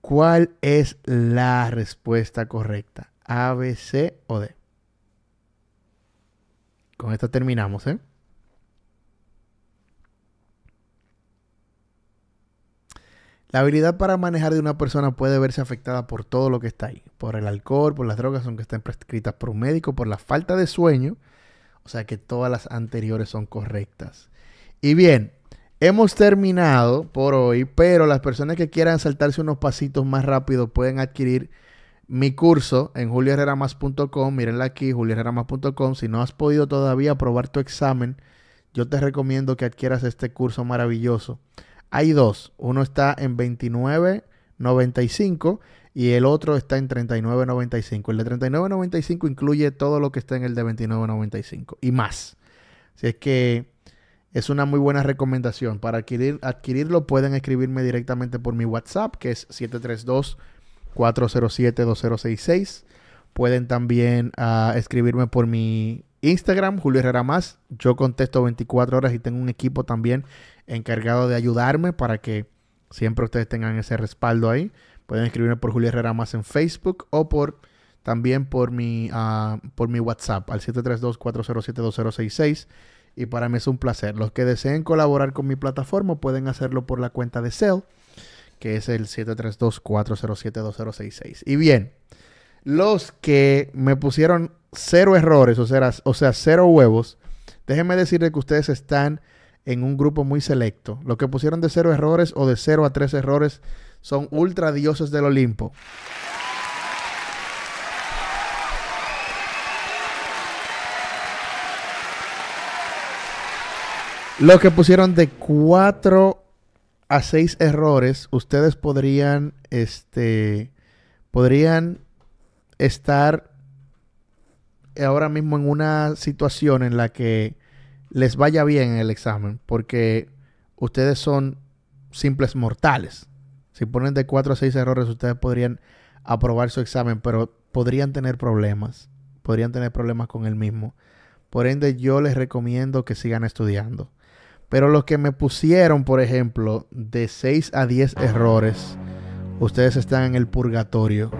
¿Cuál es la respuesta correcta? A, B, C o D. Con esto terminamos, ¿eh? La habilidad para manejar de una persona puede verse afectada por todo lo que está ahí, por el alcohol, por las drogas, aunque estén prescritas por un médico, por la falta de sueño, o sea que todas las anteriores son correctas. Y bien, hemos terminado por hoy, pero las personas que quieran saltarse unos pasitos más rápido pueden adquirir mi curso en julioherreramas.com. Mírenla aquí, julioherreramas.com. Si no has podido todavía aprobar tu examen, yo te recomiendo que adquieras este curso maravilloso. Hay dos. Uno está en 29.95 y el otro está en 39.95. El de 39.95 incluye todo lo que está en el de 29.95 y más. Así es que es una muy buena recomendación. Para adquirirlo pueden escribirme directamente por mi WhatsApp, que es 732 407-2066. Pueden también ah, escribirme por mi Instagram, Julio Herrera Más. Yo contesto 24 horas y tengo un equipo también encargado de ayudarme para que siempre ustedes tengan ese respaldo ahí. Pueden escribirme por Julio Herrera Más en Facebook o por también por mi, ah, por mi WhatsApp al 732-407-2066. Y para mí es un placer. Los que deseen colaborar con mi plataforma pueden hacerlo por la cuenta de Cell que es el 732-407-2066. Y bien, los que me pusieron cero errores, o sea, o sea, cero huevos, déjenme decirles que ustedes están en un grupo muy selecto. Los que pusieron de cero errores o de cero a tres errores son ultra dioses del Olimpo. Los que pusieron de cuatro a seis errores, ustedes podrían, este, podrían estar ahora mismo en una situación en la que les vaya bien el examen, porque ustedes son simples mortales. Si ponen de cuatro a seis errores, ustedes podrían aprobar su examen, pero podrían tener problemas, podrían tener problemas con el mismo. Por ende, yo les recomiendo que sigan estudiando. Pero los que me pusieron, por ejemplo, de 6 a 10 errores, ustedes están en el purgatorio.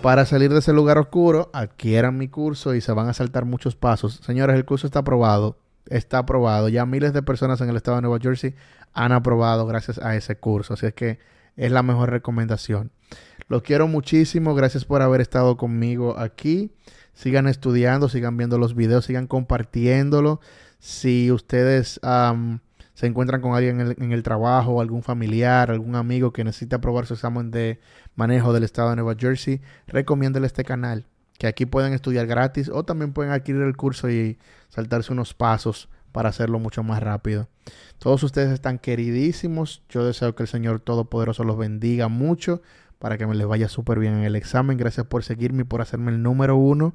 Para salir de ese lugar oscuro, adquieran mi curso y se van a saltar muchos pasos. Señores, el curso está aprobado. Está aprobado. Ya miles de personas en el estado de Nueva Jersey han aprobado gracias a ese curso. Así es que es la mejor recomendación. Los quiero muchísimo. Gracias por haber estado conmigo aquí sigan estudiando, sigan viendo los videos, sigan compartiéndolo. Si ustedes se encuentran con alguien en el, en el, trabajo, algún familiar, algún amigo que necesita aprobar su examen de manejo del estado de Nueva Jersey, recomiéndele este canal, que aquí pueden estudiar gratis o también pueden adquirir el curso y saltarse unos pasos para hacerlo mucho más rápido. Todos ustedes están queridísimos. Yo deseo que el Señor Todopoderoso los bendiga mucho para que me les vaya súper bien en el examen. Gracias por seguirme y por hacerme el número uno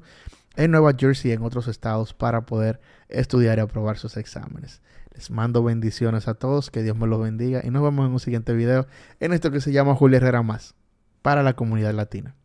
en Nueva Jersey y en otros estados para poder estudiar y aprobar sus exámenes. Les mando bendiciones a todos, que Dios me los bendiga y nos vemos en un siguiente video en esto que se llama Julia Herrera Más para la comunidad latina.